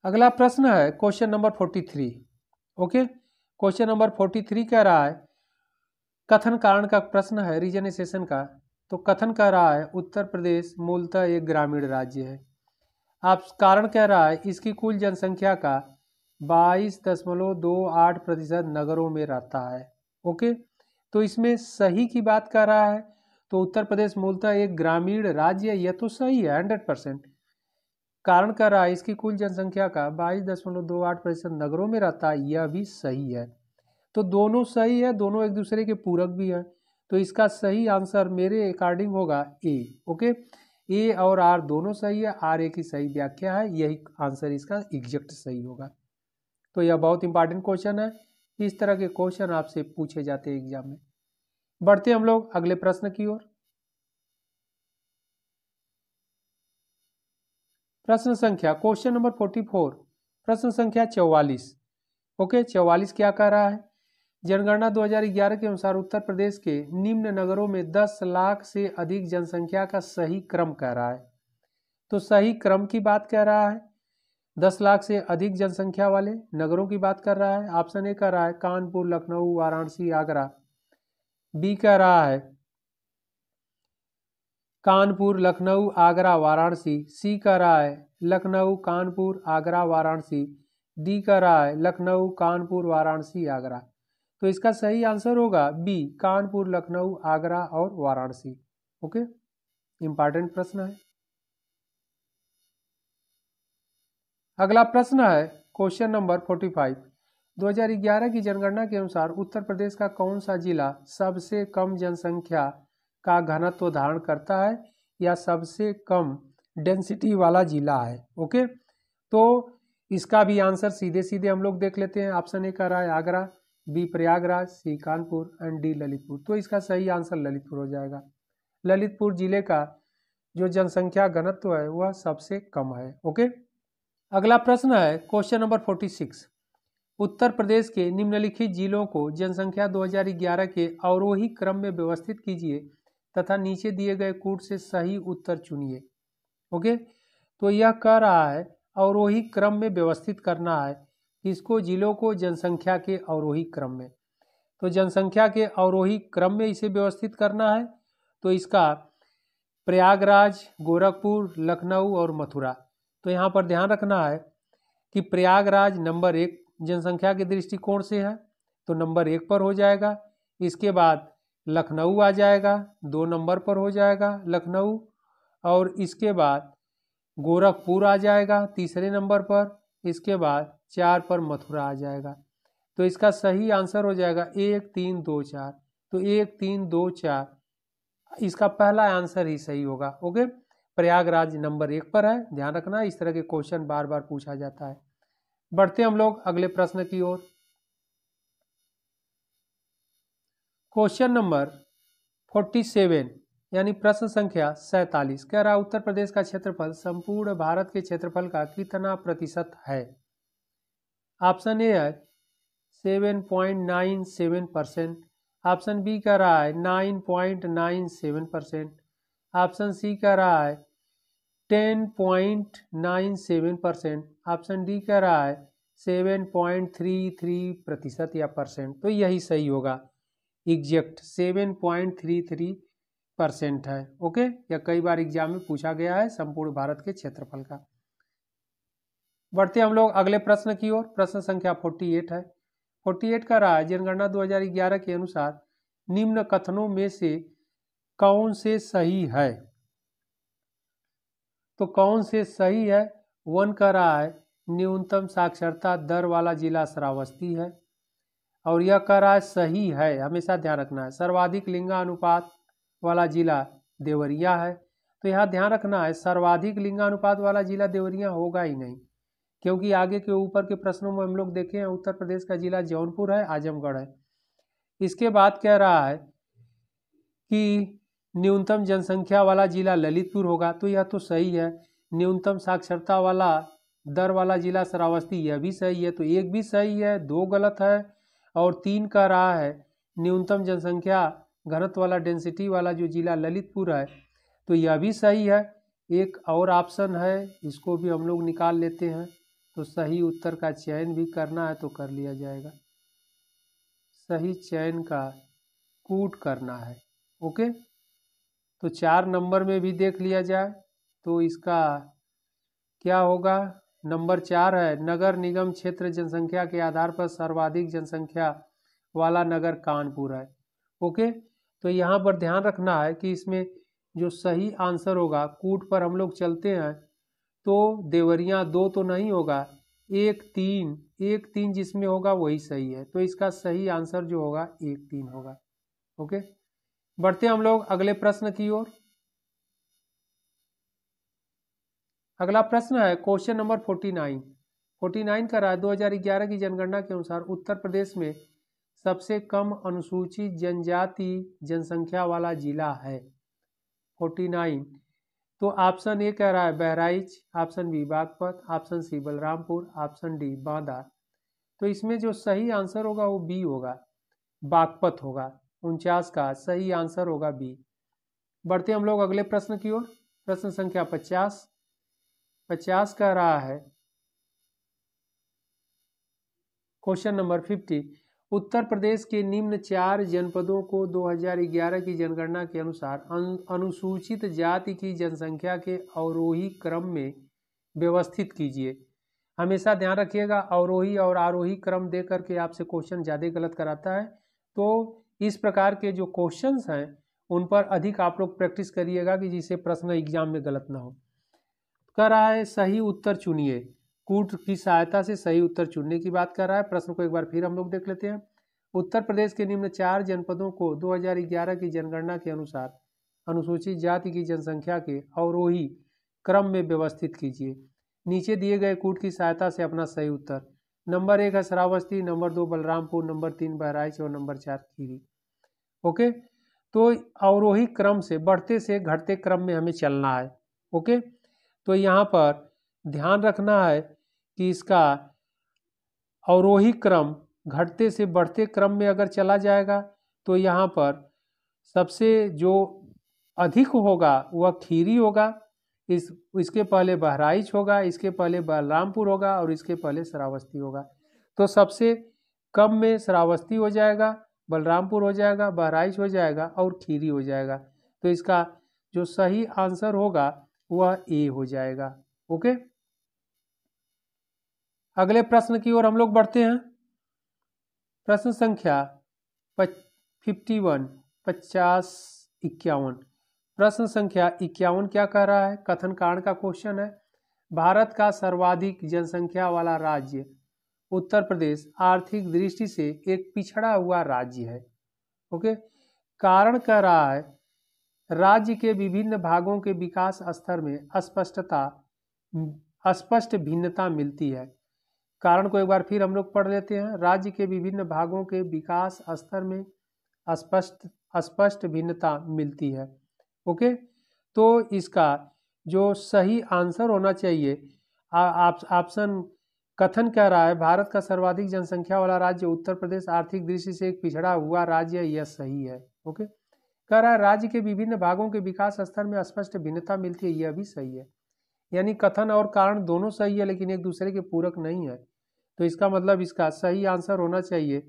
अगला प्रश्न है question number forty three okay question number forty three कह रहा है कथन कारण का प्रश्न है रीजनेसेशन का तो कथन कह रहा है उत्तर प्रदेश मूलतः एक ग्रामीण राज्य है आप कारण कह रहा है इसकी कुल जनसंख्या का बाईस दशमलव दो आठ प्रतिशत नगरों में रहता है ओके तो इसमें सही की बात कर रहा है तो उत्तर प्रदेश मूलतः एक ग्रामीण राज्य यह तो सही है हंड्रेड परसेंट कारण कर रहा है इसकी कुल जनसंख्या का बाईस दशमलव दो आठ प्रतिशत नगरों में रहता है यह भी सही है तो दोनों सही है दोनों एक दूसरे के पूरक भी हैं तो इसका सही आंसर मेरे अकॉर्डिंग होगा ए ओके ए और आर दोनों सही है आर ए की सही व्याख्या है यही आंसर इसका एग्जैक्ट सही होगा तो यह बहुत इंपॉर्टेंट क्वेश्चन है इस तरह के क्वेश्चन आपसे पूछे जाते हैं एग्जाम में बढ़ते हम लोग अगले प्रश्न की ओर प्रश्न संख्या क्वेश्चन नंबर फोर्टी फोर प्रश्न संख्या चौवालीस ओके चौवालीस क्या कह रहा है जनगणना 2011 के अनुसार उत्तर प्रदेश के निम्न नगरों में 10 लाख से अधिक जनसंख्या का सही क्रम कह रहा है तो सही क्रम की बात कह रहा है 10 लाख से अधिक जनसंख्या वाले नगरों की बात कर रहा है ऑप्शन ए कह रहा है कानपुर लखनऊ वाराणसी आगरा बी कह रहा है कानपुर लखनऊ आगरा वाराणसी सी का राय लखनऊ कानपुर आगरा वाराणसी डी का राय लखनऊ कानपुर वाराणसी आगरा तो इसका सही आंसर होगा बी कानपुर लखनऊ आगरा और वाराणसी ओके इंपॉर्टेंट प्रश्न है अगला प्रश्न है क्वेश्चन नंबर फोर्टी फाइव 2011 की जनगणना के अनुसार उत्तर प्रदेश का कौन सा जिला सबसे कम जनसंख्या का घनत्व धारण करता है या सबसे कम डेंसिटी वाला जिला है ओके तो इसका भी आंसर सीधे सीधे हम लोग देख लेते हैं ऑप्शन ए का रहा है Agra B Prayagraj C Kanpur and D Lalitpur तो इसका सही आंसर ललितपुर हो जाएगा ललितपुर जिले का जो जनसंख्या घनत्व है वह सबसे कम है ओके अगला प्रश्न है question number forty six Uttar Pradesh के निम्नलिखित जिलों को जनसंख्या 2011 के अवरोही क्रम में व्यवस्थित कीजिए तथा नीचे दिए गए कूट से सही उत्तर चुनिए ओके तो यह कह रहा है अवरोही क्रम में व्यवस्थित करना है इसको जिलों को जनसंख्या के अवरोही क्रम में तो जनसंख्या के अवरोही क्रम में इसे व्यवस्थित करना है तो इसका प्रयागराज गोरखपुर लखनऊ और मथुरा तो यहाँ पर ध्यान रखना है कि प्रयागराज नंबर एक जनसंख्या के दृष्टिकोण से है तो नंबर एक पर हो जाएगा इसके बाद लखनऊ आ जाएगा दो नंबर पर हो जाएगा लखनऊ और इसके बाद गोरखपुर आ जाएगा तीसरे नंबर पर इसके बाद चार पर मथुरा आ जाएगा तो इसका सही आंसर हो जाएगा एक तीन दो चार तो एक तीन दो चार इसका पहला आंसर ही सही होगा ओके प्रयागराज नंबर एक पर है ध्यान रखना इस तरह के क्वेश्चन बार बार पूछा जाता है बढ़ते हम लोग अगले प्रश्न की ओर क्वेश्चन नंबर फोर्टी सेवन यानी प्रश्न संख्या सैतालीस कह रहा उत्तर प्रदेश का क्षेत्रफल संपूर्ण भारत के क्षेत्रफल का कितना प्रतिशत है ऑप्शन ए है seven point nine seven percent option B कह रहा है nine point nine seven percent option C कह रहा है ten point nine seven percent option D कह रहा है सेवन पॉइंट थ्री थ्री प्रतिशत या परसेंट तो यही सही होगा exact seven point three three percent है ओके या कई बार एग्जाम में पूछा गया है संपूर्ण भारत के क्षेत्रफल का बढ़ते हम लोग अगले प्रश्न की ओर प्रश्न संख्या फोर्टी एट है फोर्टी एट का रहा जनगणना दो हजार ग्यारह के अनुसार निम्न कथनों में से कौन से सही है तो कौन से सही है वन का रहा है न्यूनतम साक्षरता दर वाला जिला श्रावस्ती है और यह कह रहा है सही है हमेशा ध्यान रखना है सर्वाधिक लिंगानुपात वाला जिला देवरिया है तो यहाँ ध्यान रखना है सर्वाधिक लिंगानुपात वाला जिला देवरिया होगा ही नहीं क्योंकि आगे के ऊपर के प्रश्नों में हम लोग देखे हैं उत्तर प्रदेश का जिला जौनपुर है आजमगढ़ है इसके बाद कह रहा है कि न्यूनतम जनसंख्या वाला जिला ललितपुर होगा तो यह तो सही है न्यूनतम साक्षरता वाला दर वाला जिला श्रावस्ती यह भी सही है तो एक भी सही है दो गलत है और तीन का रहा है न्यूनतम जनसंख्या घनत वाला डेंसिटी वाला जो जिला ललितपुर है तो यह भी सही है एक और ऑप्शन है इसको भी हम लोग निकाल लेते हैं तो सही उत्तर का चयन भी करना है तो कर लिया जाएगा सही चयन का कूट करना है ओके तो चार नंबर में भी देख लिया जाए तो इसका क्या होगा नंबर चार है नगर निगम क्षेत्र जनसंख्या के आधार पर सर्वाधिक जनसंख्या वाला नगर कानपुर है ओके तो यहाँ पर ध्यान रखना है कि इसमें जो सही आंसर होगा कूट पर हम लोग चलते हैं तो देवरिया दो तो नहीं होगा एक तीन एक तीन जिसमें होगा वही सही है तो इसका सही आंसर जो होगा एक तीन होगा ओके बढ़ते हम लोग अगले प्रश्न की ओर अगला प्रश्न है question number forty nine forty nine का रहा है दो की जनगणना के अनुसार उत्तर प्रदेश में सबसे कम अनुसूचित जनजाति जनसंख्या वाला जिला है फोर्टी नाइन तो ऑप्शन ए कह रहा है Bahraich option B Baghpat option C Balrampur option D Banda तो इसमें जो सही आंसर होगा वो बी होगा बागपत होगा उनचास का सही आंसर होगा बी बढ़ते हम लोग अगले प्रश्न की ओर प्रश्न संख्या पचास पचास कह रहा है question number fifty Uttar Pradesh के निम्न चार जनपदों को 2011 की जनगणना के अनुसार अनुसूचित जाति की जनसंख्या के अवरोही क्रम में व्यवस्थित कीजिए हमेशा ध्यान रखिएगा अवरोही और आरोही क्रम दे करके आपसे क्वेश्चन ज़्यादा गलत कराता है तो इस प्रकार के जो क्वेश्चंस हैं उन पर अधिक आप लोग प्रैक्टिस करिएगा कि जिसे प्रश्न एग्जाम में गलत ना हो कर रहा है सही उत्तर चुनिए कूट की सहायता से सही उत्तर चुनने की बात कर रहा है प्रश्न को एक बार फिर हम लोग देख लेते हैं उत्तर प्रदेश के निम्न चार जनपदों को 2011 की जनगणना के अनुसार अनुसूचित जाति की जनसंख्या के अवरोही क्रम में व्यवस्थित कीजिए नीचे दिए गए कूट की सहायता से अपना सही उत्तर नंबर एक है श्रावस्ती नंबर दो बलरामपुर नंबर तीन बहराइच और नंबर चार खीरी ओके तो अवरोही क्रम से बढ़ते से घटते क्रम में हमें चलना है ओके तो यहाँ पर ध्यान रखना है कि इसका अवरोही क्रम घटते से बढ़ते क्रम में अगर चला जाएगा तो यहाँ पर सबसे जो अधिक होगा वह खीरी होगा इस इसके पहले बहराइच होगा इसके पहले बलरामपुर होगा और इसके पहले श्रावस्ती होगा तो सबसे कम में श्रावस्ती हो जाएगा बलरामपुर हो जाएगा बहराइच हो जाएगा और खीरी हो जाएगा तो इसका जो सही आंसर होगा वह ए हो जाएगा ओके अगले प्रश्न की ओर हम लोग बढ़ते हैं प्रश्न संख्या फिफ्टी वन पचास इक्यावन प्रश्न संख्या इक्यावन क्या कह रहा है कथन कारण का क्वेश्चन है भारत का सर्वाधिक जनसंख्या वाला राज्य उत्तर प्रदेश आर्थिक दृष्टि से एक पिछड़ा हुआ राज्य है ओके कारण कह रहा है राज्य के विभिन्न भागों के विकास स्तर में अस्पष्टता स्पष्ट भिन्नता मिलती है कारण को एक बार फिर हम लोग पढ़ लेते हैं राज्य के विभिन्न भागों के विकास स्तर में अस्पष्ट अस्पष्ट भिन्नता मिलती है ओके तो इसका जो सही आंसर होना चाहिए ऑप्शन कथन कह रहा है भारत का सर्वाधिक जनसंख्या वाला राज्य उत्तर प्रदेश आर्थिक दृष्टि से एक पिछड़ा हुआ राज्य यह सही है ओके कह रहा है राज्य के विभिन्न भागों के विकास स्तर में स्पष्ट भिन्नता मिलती है यह भी सही है यानी कथन और कारण दोनों सही है लेकिन एक दूसरे के पूरक नहीं है तो इसका मतलब इसका सही आंसर होना चाहिए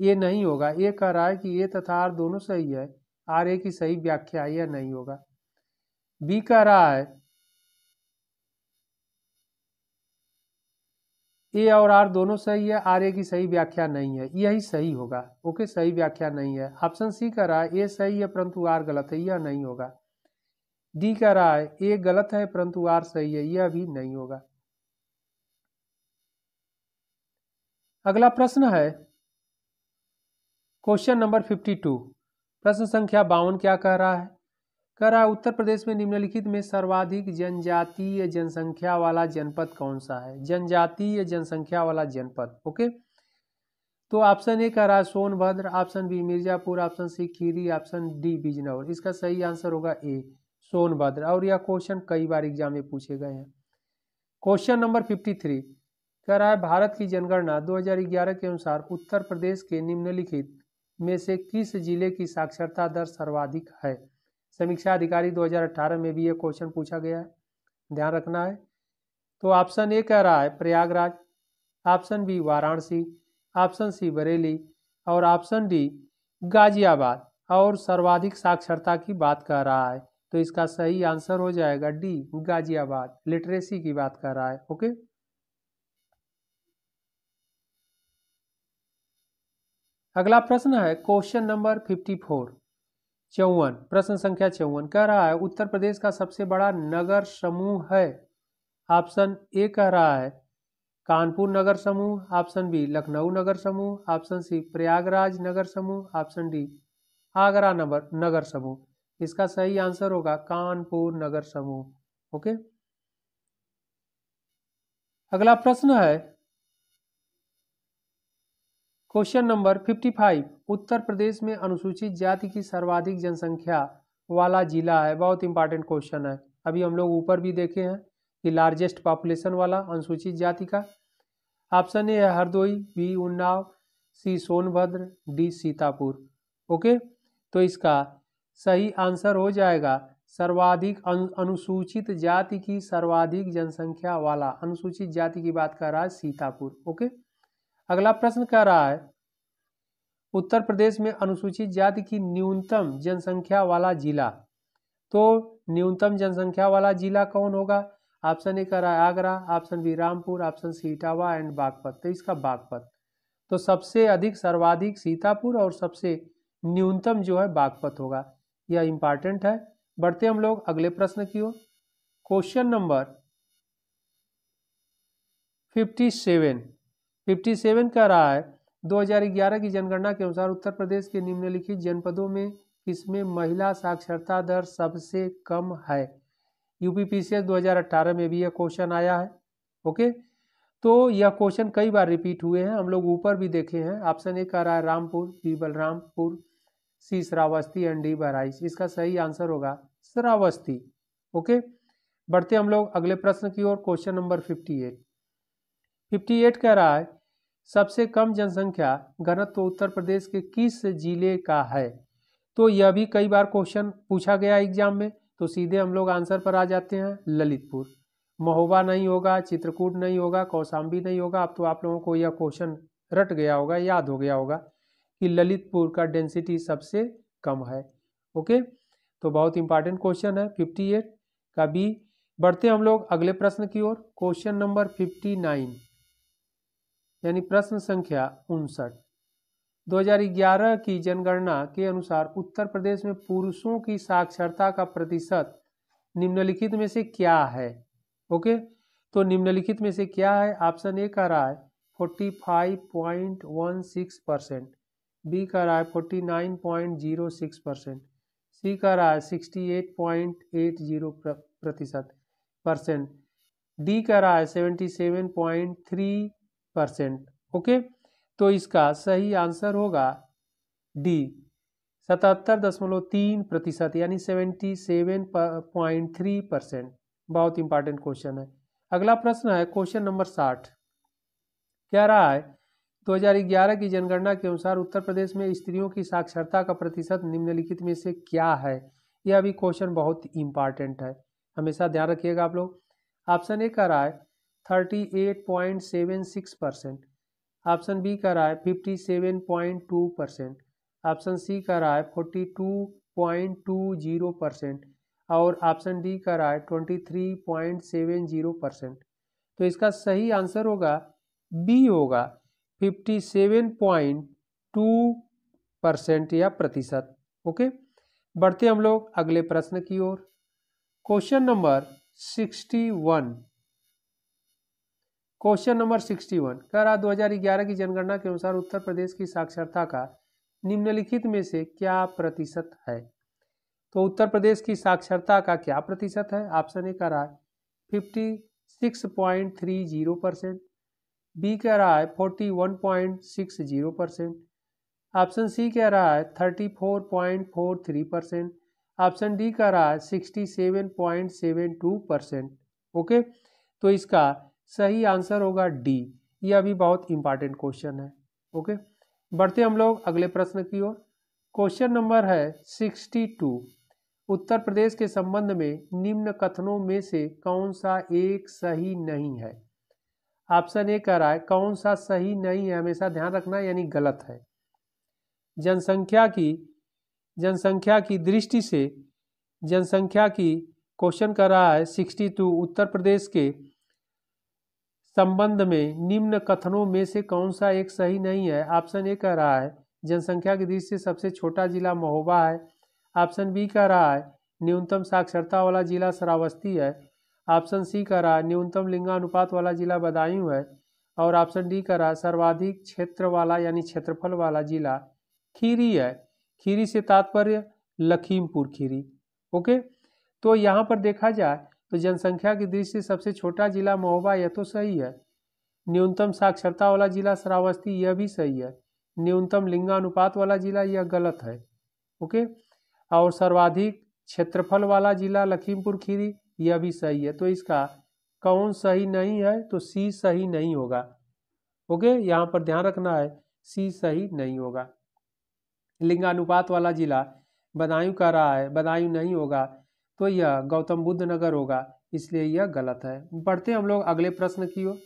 ये नहीं होगा ये कह रहा है कि ये तथा आर दोनों सही है आर ए की सही व्याख्या है यह नहीं होगा बी कह रहा है ए और आर दोनों सही है आर ए की सही व्याख्या नहीं है यही सही होगा ओके सही व्याख्या नहीं है ऑप्शन सी कह रहा है ए सही है परंतु आर गलत है यह नहीं होगा डी कह रहा है ए गलत है परंतु आर सही है यह भी नहीं होगा अगला प्रश्न है क्वेश्चन नंबर फिफ्टी टू प्रश्न संख्या बावन क्या कह रहा है करा उत्तर प्रदेश में निम्नलिखित में सर्वाधिक जनजातीय जनसंख्या वाला जनपद कौन सा है जनजातीय जनसंख्या वाला जनपद ओके तो ऑप्शन ए करा Sonbhadra option B Mirzapur option C Kheri option D Bijnor इसका सही आंसर होगा ए सोनभद्र और यह क्वेश्चन कई बार एग्जाम में पूछे गए हैं क्वेश्चन नंबर फिफ्टी थ्री कह रहा है भारत की जनगणना 2011 के अनुसार उत्तर प्रदेश के निम्नलिखित में से किस जिले की साक्षरता दर सर्वाधिक है समीक्षा अधिकारी 2018 में भी ये क्वेश्चन पूछा गया है ध्यान रखना है तो ऑप्शन ए कह रहा है Prayagraj option B Varanasi option C Bareilly और ऑप्शन डी गाजियाबाद और सर्वाधिक साक्षरता की बात कर रहा है तो इसका सही आंसर हो जाएगा डी गाजियाबाद लिटरेसी की बात कर रहा है ओके अगला प्रश्न है क्वेश्चन नंबर फिफ्टी फोर चौवन प्रश्न संख्या चौवन कह रहा है उत्तर प्रदेश का सबसे बड़ा नगर समूह है ऑप्शन ए कह रहा है कानपुर नगर समूह ऑप्शन बी लखनऊ नगर समूह ऑप्शन सी प्रयागराज नगर समूह ऑप्शन डी आगरा नगर नगर समूह इसका सही आंसर होगा कानपुर नगर समूह ओके अगला प्रश्न है क्वेश्चन नंबर 55 उत्तर प्रदेश में अनुसूचित जाति की सर्वाधिक जनसंख्या वाला जिला है बहुत इंपॉर्टेंट क्वेश्चन है अभी हम लोग ऊपर भी देखे हैं कि लार्जेस्ट पॉपुलेशन वाला अनुसूचित जाति का ऑप्शन ए है Hardoi B Unnao C Sonbhadra D Sitapur okay तो इसका सही आंसर हो जाएगा सर्वाधिक अनुसूचित जाति की सर्वाधिक जनसंख्या वाला अनुसूचित जाति की बात कर रहा है सीतापुर ओके अगला प्रश्न कह रहा है उत्तर प्रदेश में अनुसूचित जाति की न्यूनतम जनसंख्या वाला जिला तो न्यूनतम जनसंख्या वाला जिला कौन होगा ऑप्शन ए कह रहा है Agra option B Rampur option C Etawah and Baghpat तो इसका बागपत तो सबसे अधिक सर्वाधिक सीतापुर और सबसे न्यूनतम जो है बागपत होगा यह इंपॉर्टेंट है बढ़ते हम लोग अगले प्रश्न की ओर क्वेश्चन नंबर फिफ्टी सेवन 57 कह रहा है 2011 की जनगणना के अनुसार उत्तर प्रदेश के निम्नलिखित जनपदों में किसमें महिला साक्षरता दर सबसे कम है यूपीपीसीएस 2018 में भी यह क्वेश्चन आया है ओके तो यह क्वेश्चन कई बार रिपीट हुए हैं हम लोग ऊपर भी देखे हैं ऑप्शन ए कह रहा है Rampur B Balrampur C Shravasti and D Bahraich इसका सही आंसर होगा श्रावस्ती ओके बढ़ते हम लोग अगले प्रश्न की ओर question number fifty eight fifty eight कह रहा है सबसे कम जनसंख्या घनत्व उत्तर प्रदेश के किस जिले का है तो यह भी कई बार क्वेश्चन पूछा गया एग्जाम में तो सीधे हम लोग आंसर पर आ जाते हैं ललितपुर महोबा नहीं होगा चित्रकूट नहीं होगा कौशाम्बी नहीं होगा अब तो आप लोगों को यह क्वेश्चन रट गया होगा याद हो गया होगा कि ललितपुर का डेंसिटी सबसे कम है ओके तो बहुत इंपॉर्टेंट क्वेश्चन है 58 का बी बढ़ते हम लोग अगले प्रश्न की ओर क्वेश्चन नंबर 59 यानी प्रश्न संख्या उनसठ 2011 की जनगणना के अनुसार उत्तर प्रदेश में पुरुषों की साक्षरता का प्रतिशत निम्नलिखित में से क्या है ओके तो निम्नलिखित में से क्या है ऑप्शन ए कह रहा है forty five point one six percent B कह रहा है forty nine point zero six percent C कह रहा है sixty eight eight point zero प्रतिशत परसेंट डी कह रहा है seventy seven point three percent okay तो इसका सही आंसर होगा डी सतहत्तर दशमलव तीन प्रतिशत यानी seventy seven point three percent बहुत इंपॉर्टेंट क्वेश्चन है अगला प्रश्न है क्वेश्चन नंबर साठ क्या रहा है 2011 की जनगणना के अनुसार उत्तर प्रदेश में स्त्रियों की साक्षरता का प्रतिशत निम्नलिखित में से क्या है यह भी क्वेश्चन बहुत इंपॉर्टेंट है हमेशा ध्यान रखिएगा आप लोग ऑप्शन ए कह रहा है thirty eight point seven six percent option B का रहा है fifty seven point two percent option C का रहा है forty two point two zero percent और ऑप्शन डी का रहा है twenty three point seven zero percent तो इसका सही आंसर होगा बी होगा fifty seven point two percent या प्रतिशत ओके बढ़ते हम लोग अगले प्रश्न की ओर question number sixty one question number sixty one कह रहा ग्यारह की जनगणना के अनुसार उत्तर प्रदेश की साक्षरता का निम्नलिखित में से क्या प्रतिशत है तो उत्तर प्रदेश की साक्षरता का क्या प्रतिशत है ऑप्शन ए कह रहा है fifty six point three zero percent B कह रहा है forty one point six zero percent option C कह रहा है thirty four point four three percent option D कह रहा है sixty seven point seven two percent okay तो इसका सही आंसर होगा डी ये अभी बहुत इंपॉर्टेंट क्वेश्चन है ओके बढ़ते हम लोग अगले प्रश्न की ओर क्वेश्चन नंबर है सिक्सटी टू उत्तर प्रदेश के संबंध में निम्न कथनों में से कौन सा एक सही नहीं है ऑप्शन ए कह रहा है कौन सा सही नहीं है हमेशा ध्यान रखना यानी गलत है जनसंख्या की जनसंख्या की दृष्टि से जनसंख्या की क्वेश्चन कर रहा है सिक्सटी टू उत्तर प्रदेश के संबंध में निम्न कथनों में से कौन सा एक सही नहीं है ऑप्शन ए कह रहा है जनसंख्या की दृष्टि से सबसे छोटा जिला महोबा है ऑप्शन बी कह रहा है न्यूनतम साक्षरता वाला जिला श्रावस्ती है ऑप्शन सी कह रहा है न्यूनतम लिंगानुपात वाला जिला बदायूं है और ऑप्शन डी कह रहा है सर्वाधिक क्षेत्र वाला यानी क्षेत्रफल वाला जिला खीरी है खीरी से तात्पर्य लखीमपुर खीरी ओके तो यहाँ पर देखा जाए तो जनसंख्या की दृष्टि सबसे छोटा जिला महोबा यह तो सही है न्यूनतम साक्षरता वाला जिला श्रावस्ती यह भी सही है न्यूनतम लिंगानुपात वाला जिला यह गलत है ओके और सर्वाधिक क्षेत्रफल वाला जिला लखीमपुर खीरी यह भी सही है तो इसका कौन सही नहीं है तो सी सही नहीं होगा ओके यहाँ पर ध्यान रखना है सी सही नहीं होगा लिंगानुपात वाला जिला बदायूं का रहा है बदायूं नहीं होगा तो यह गौतम बुद्ध नगर होगा इसलिए यह गलत है बढ़ते हम लोग अगले प्रश्न की ओर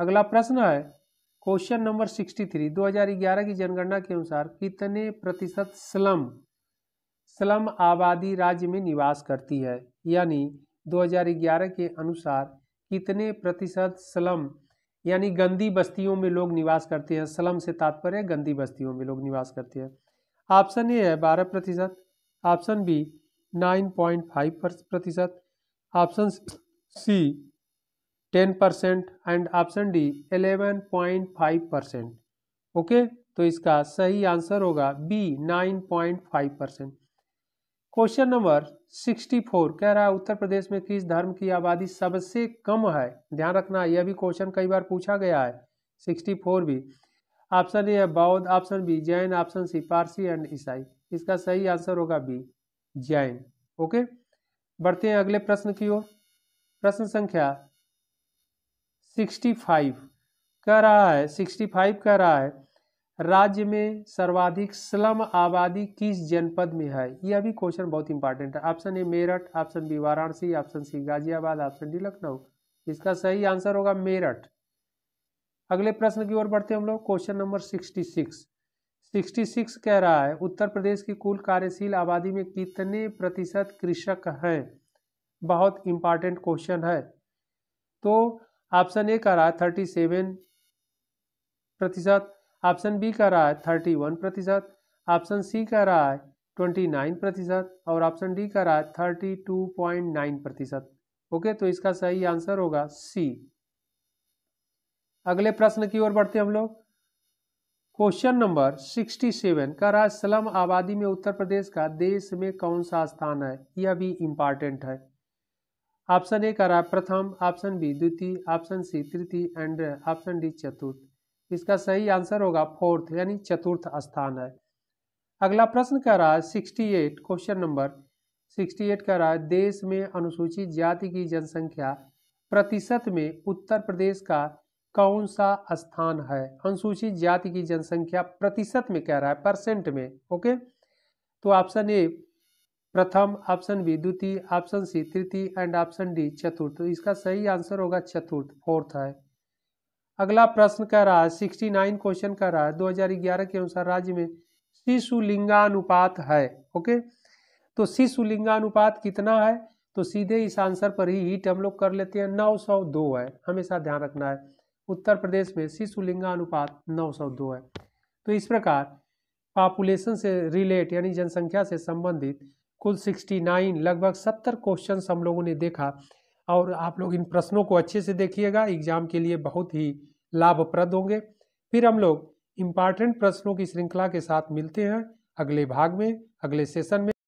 अगला प्रश्न है क्वेश्चन नंबर सिक्सटी थ्री दो की जनगणना के अनुसार कितने प्रतिशत स्लम स्लम आबादी राज्य में निवास करती है यानी 2011 के अनुसार कितने प्रतिशत स्लम यानी गंदी बस्तियों में लोग निवास करते हैं स्लम से तात्पर्य गंदी बस्तियों में लोग निवास करते हैं ऑप्शन ए है बारह प्रतिशत ऑप्शन बी 9.5 प्रतिशत option C 10 percent and option D 11.5 percent okay तो इसका सही आंसर होगा बी 9.5 परसेंट क्वेश्चन नंबर 64 कह रहा है उत्तर प्रदेश में किस धर्म की आबादी सबसे कम है ध्यान रखना यह भी क्वेश्चन कई बार पूछा गया है 64 भी ऑप्शन ए है बौद्ध option B Jain option C Parsi and ईसाई इसका सही आंसर होगा बी जैन ओके बढ़ते हैं अगले प्रश्न की ओर प्रश्न संख्या सिक्सटी फाइव कह रहा है सिक्सटी फाइव कह रहा है राज्य में सर्वाधिक स्लम आबादी किस जनपद में है यह भी क्वेश्चन बहुत इंपॉर्टेंट है option A Meerut option B Varanasi option C Ghaziabad option D Lucknow इसका सही आंसर होगा मेरठ अगले प्रश्न की ओर बढ़ते हम लोग क्वेश्चन नंबर सिक्सटी सिक्स 66 कह रहा है उत्तर प्रदेश की कुल कार्यशील आबादी में कितने प्रतिशत कृषक हैं बहुत इंपॉर्टेंट क्वेश्चन है तो ऑप्शन ए कह रहा है थर्टी सेवन प्रतिशत ऑप्शन बी कह रहा है थर्टी वन प्रतिशत ऑप्शन सी कह रहा है ट्वेंटी नाइन प्रतिशत और ऑप्शन डी कह रहा है थर्टी टू पॉइंट नाइन प्रतिशत ओके तो इसका सही आंसर होगा सी अगले प्रश्न की ओर बढ़ते हम लोग क्वेश्चन नंबर 67 का राज स्लम आबादी में उत्तर प्रदेश का देश में कौन सा स्थान है यह भी इम्पॉर्टेंट है ऑप्शन ए रहा है प्रथम ऑप्शन बी द्वितीय ऑप्शन सी तृतीय एंड ऑप्शन डी चतुर्थ इसका सही आंसर होगा फोर्थ यानी चतुर्थ स्थान है अगला प्रश्न का रहा है sixty eight question number sixty eight का रहा देश में अनुसूचित जाति की जनसंख्या प्रतिशत में उत्तर प्रदेश का कौन सा स्थान है अनुसूचित जाति की जनसंख्या प्रतिशत में कह रहा है परसेंट में ओके तो ऑप्शन ए प्रथम ऑप्शन बी द्वितीय ऑप्शन सी तृतीय एंड ऑप्शन डी चतुर्थ तो इसका सही आंसर होगा चतुर्थ फोर्थ है अगला प्रश्न कह रहा है सिक्सटी नाइन क्वेश्चन कह रहा है दो हजार ग्यारह के अनुसार राज्य में शिशु लिंगानुपात है ओके तो शिशु लिंगानुपात कितना है तो सीधे इस आंसर पर ही हिट हम लोग कर लेते हैं नौ सौ दो है हमेशा ध्यान रखना है उत्तर प्रदेश में शिशु लिंगानुपात 902 है तो इस प्रकार पॉपुलेशन से रिलेट यानी जनसंख्या से संबंधित कुल 69 लगभग 70 क्वेश्चन हम लोगों ने देखा और आप लोग इन प्रश्नों को अच्छे से देखिएगा एग्जाम के लिए बहुत ही लाभप्रद होंगे फिर हम लोग इम्पॉर्टेंट प्रश्नों की श्रृंखला के साथ मिलते हैं अगले भाग में अगले सेशन में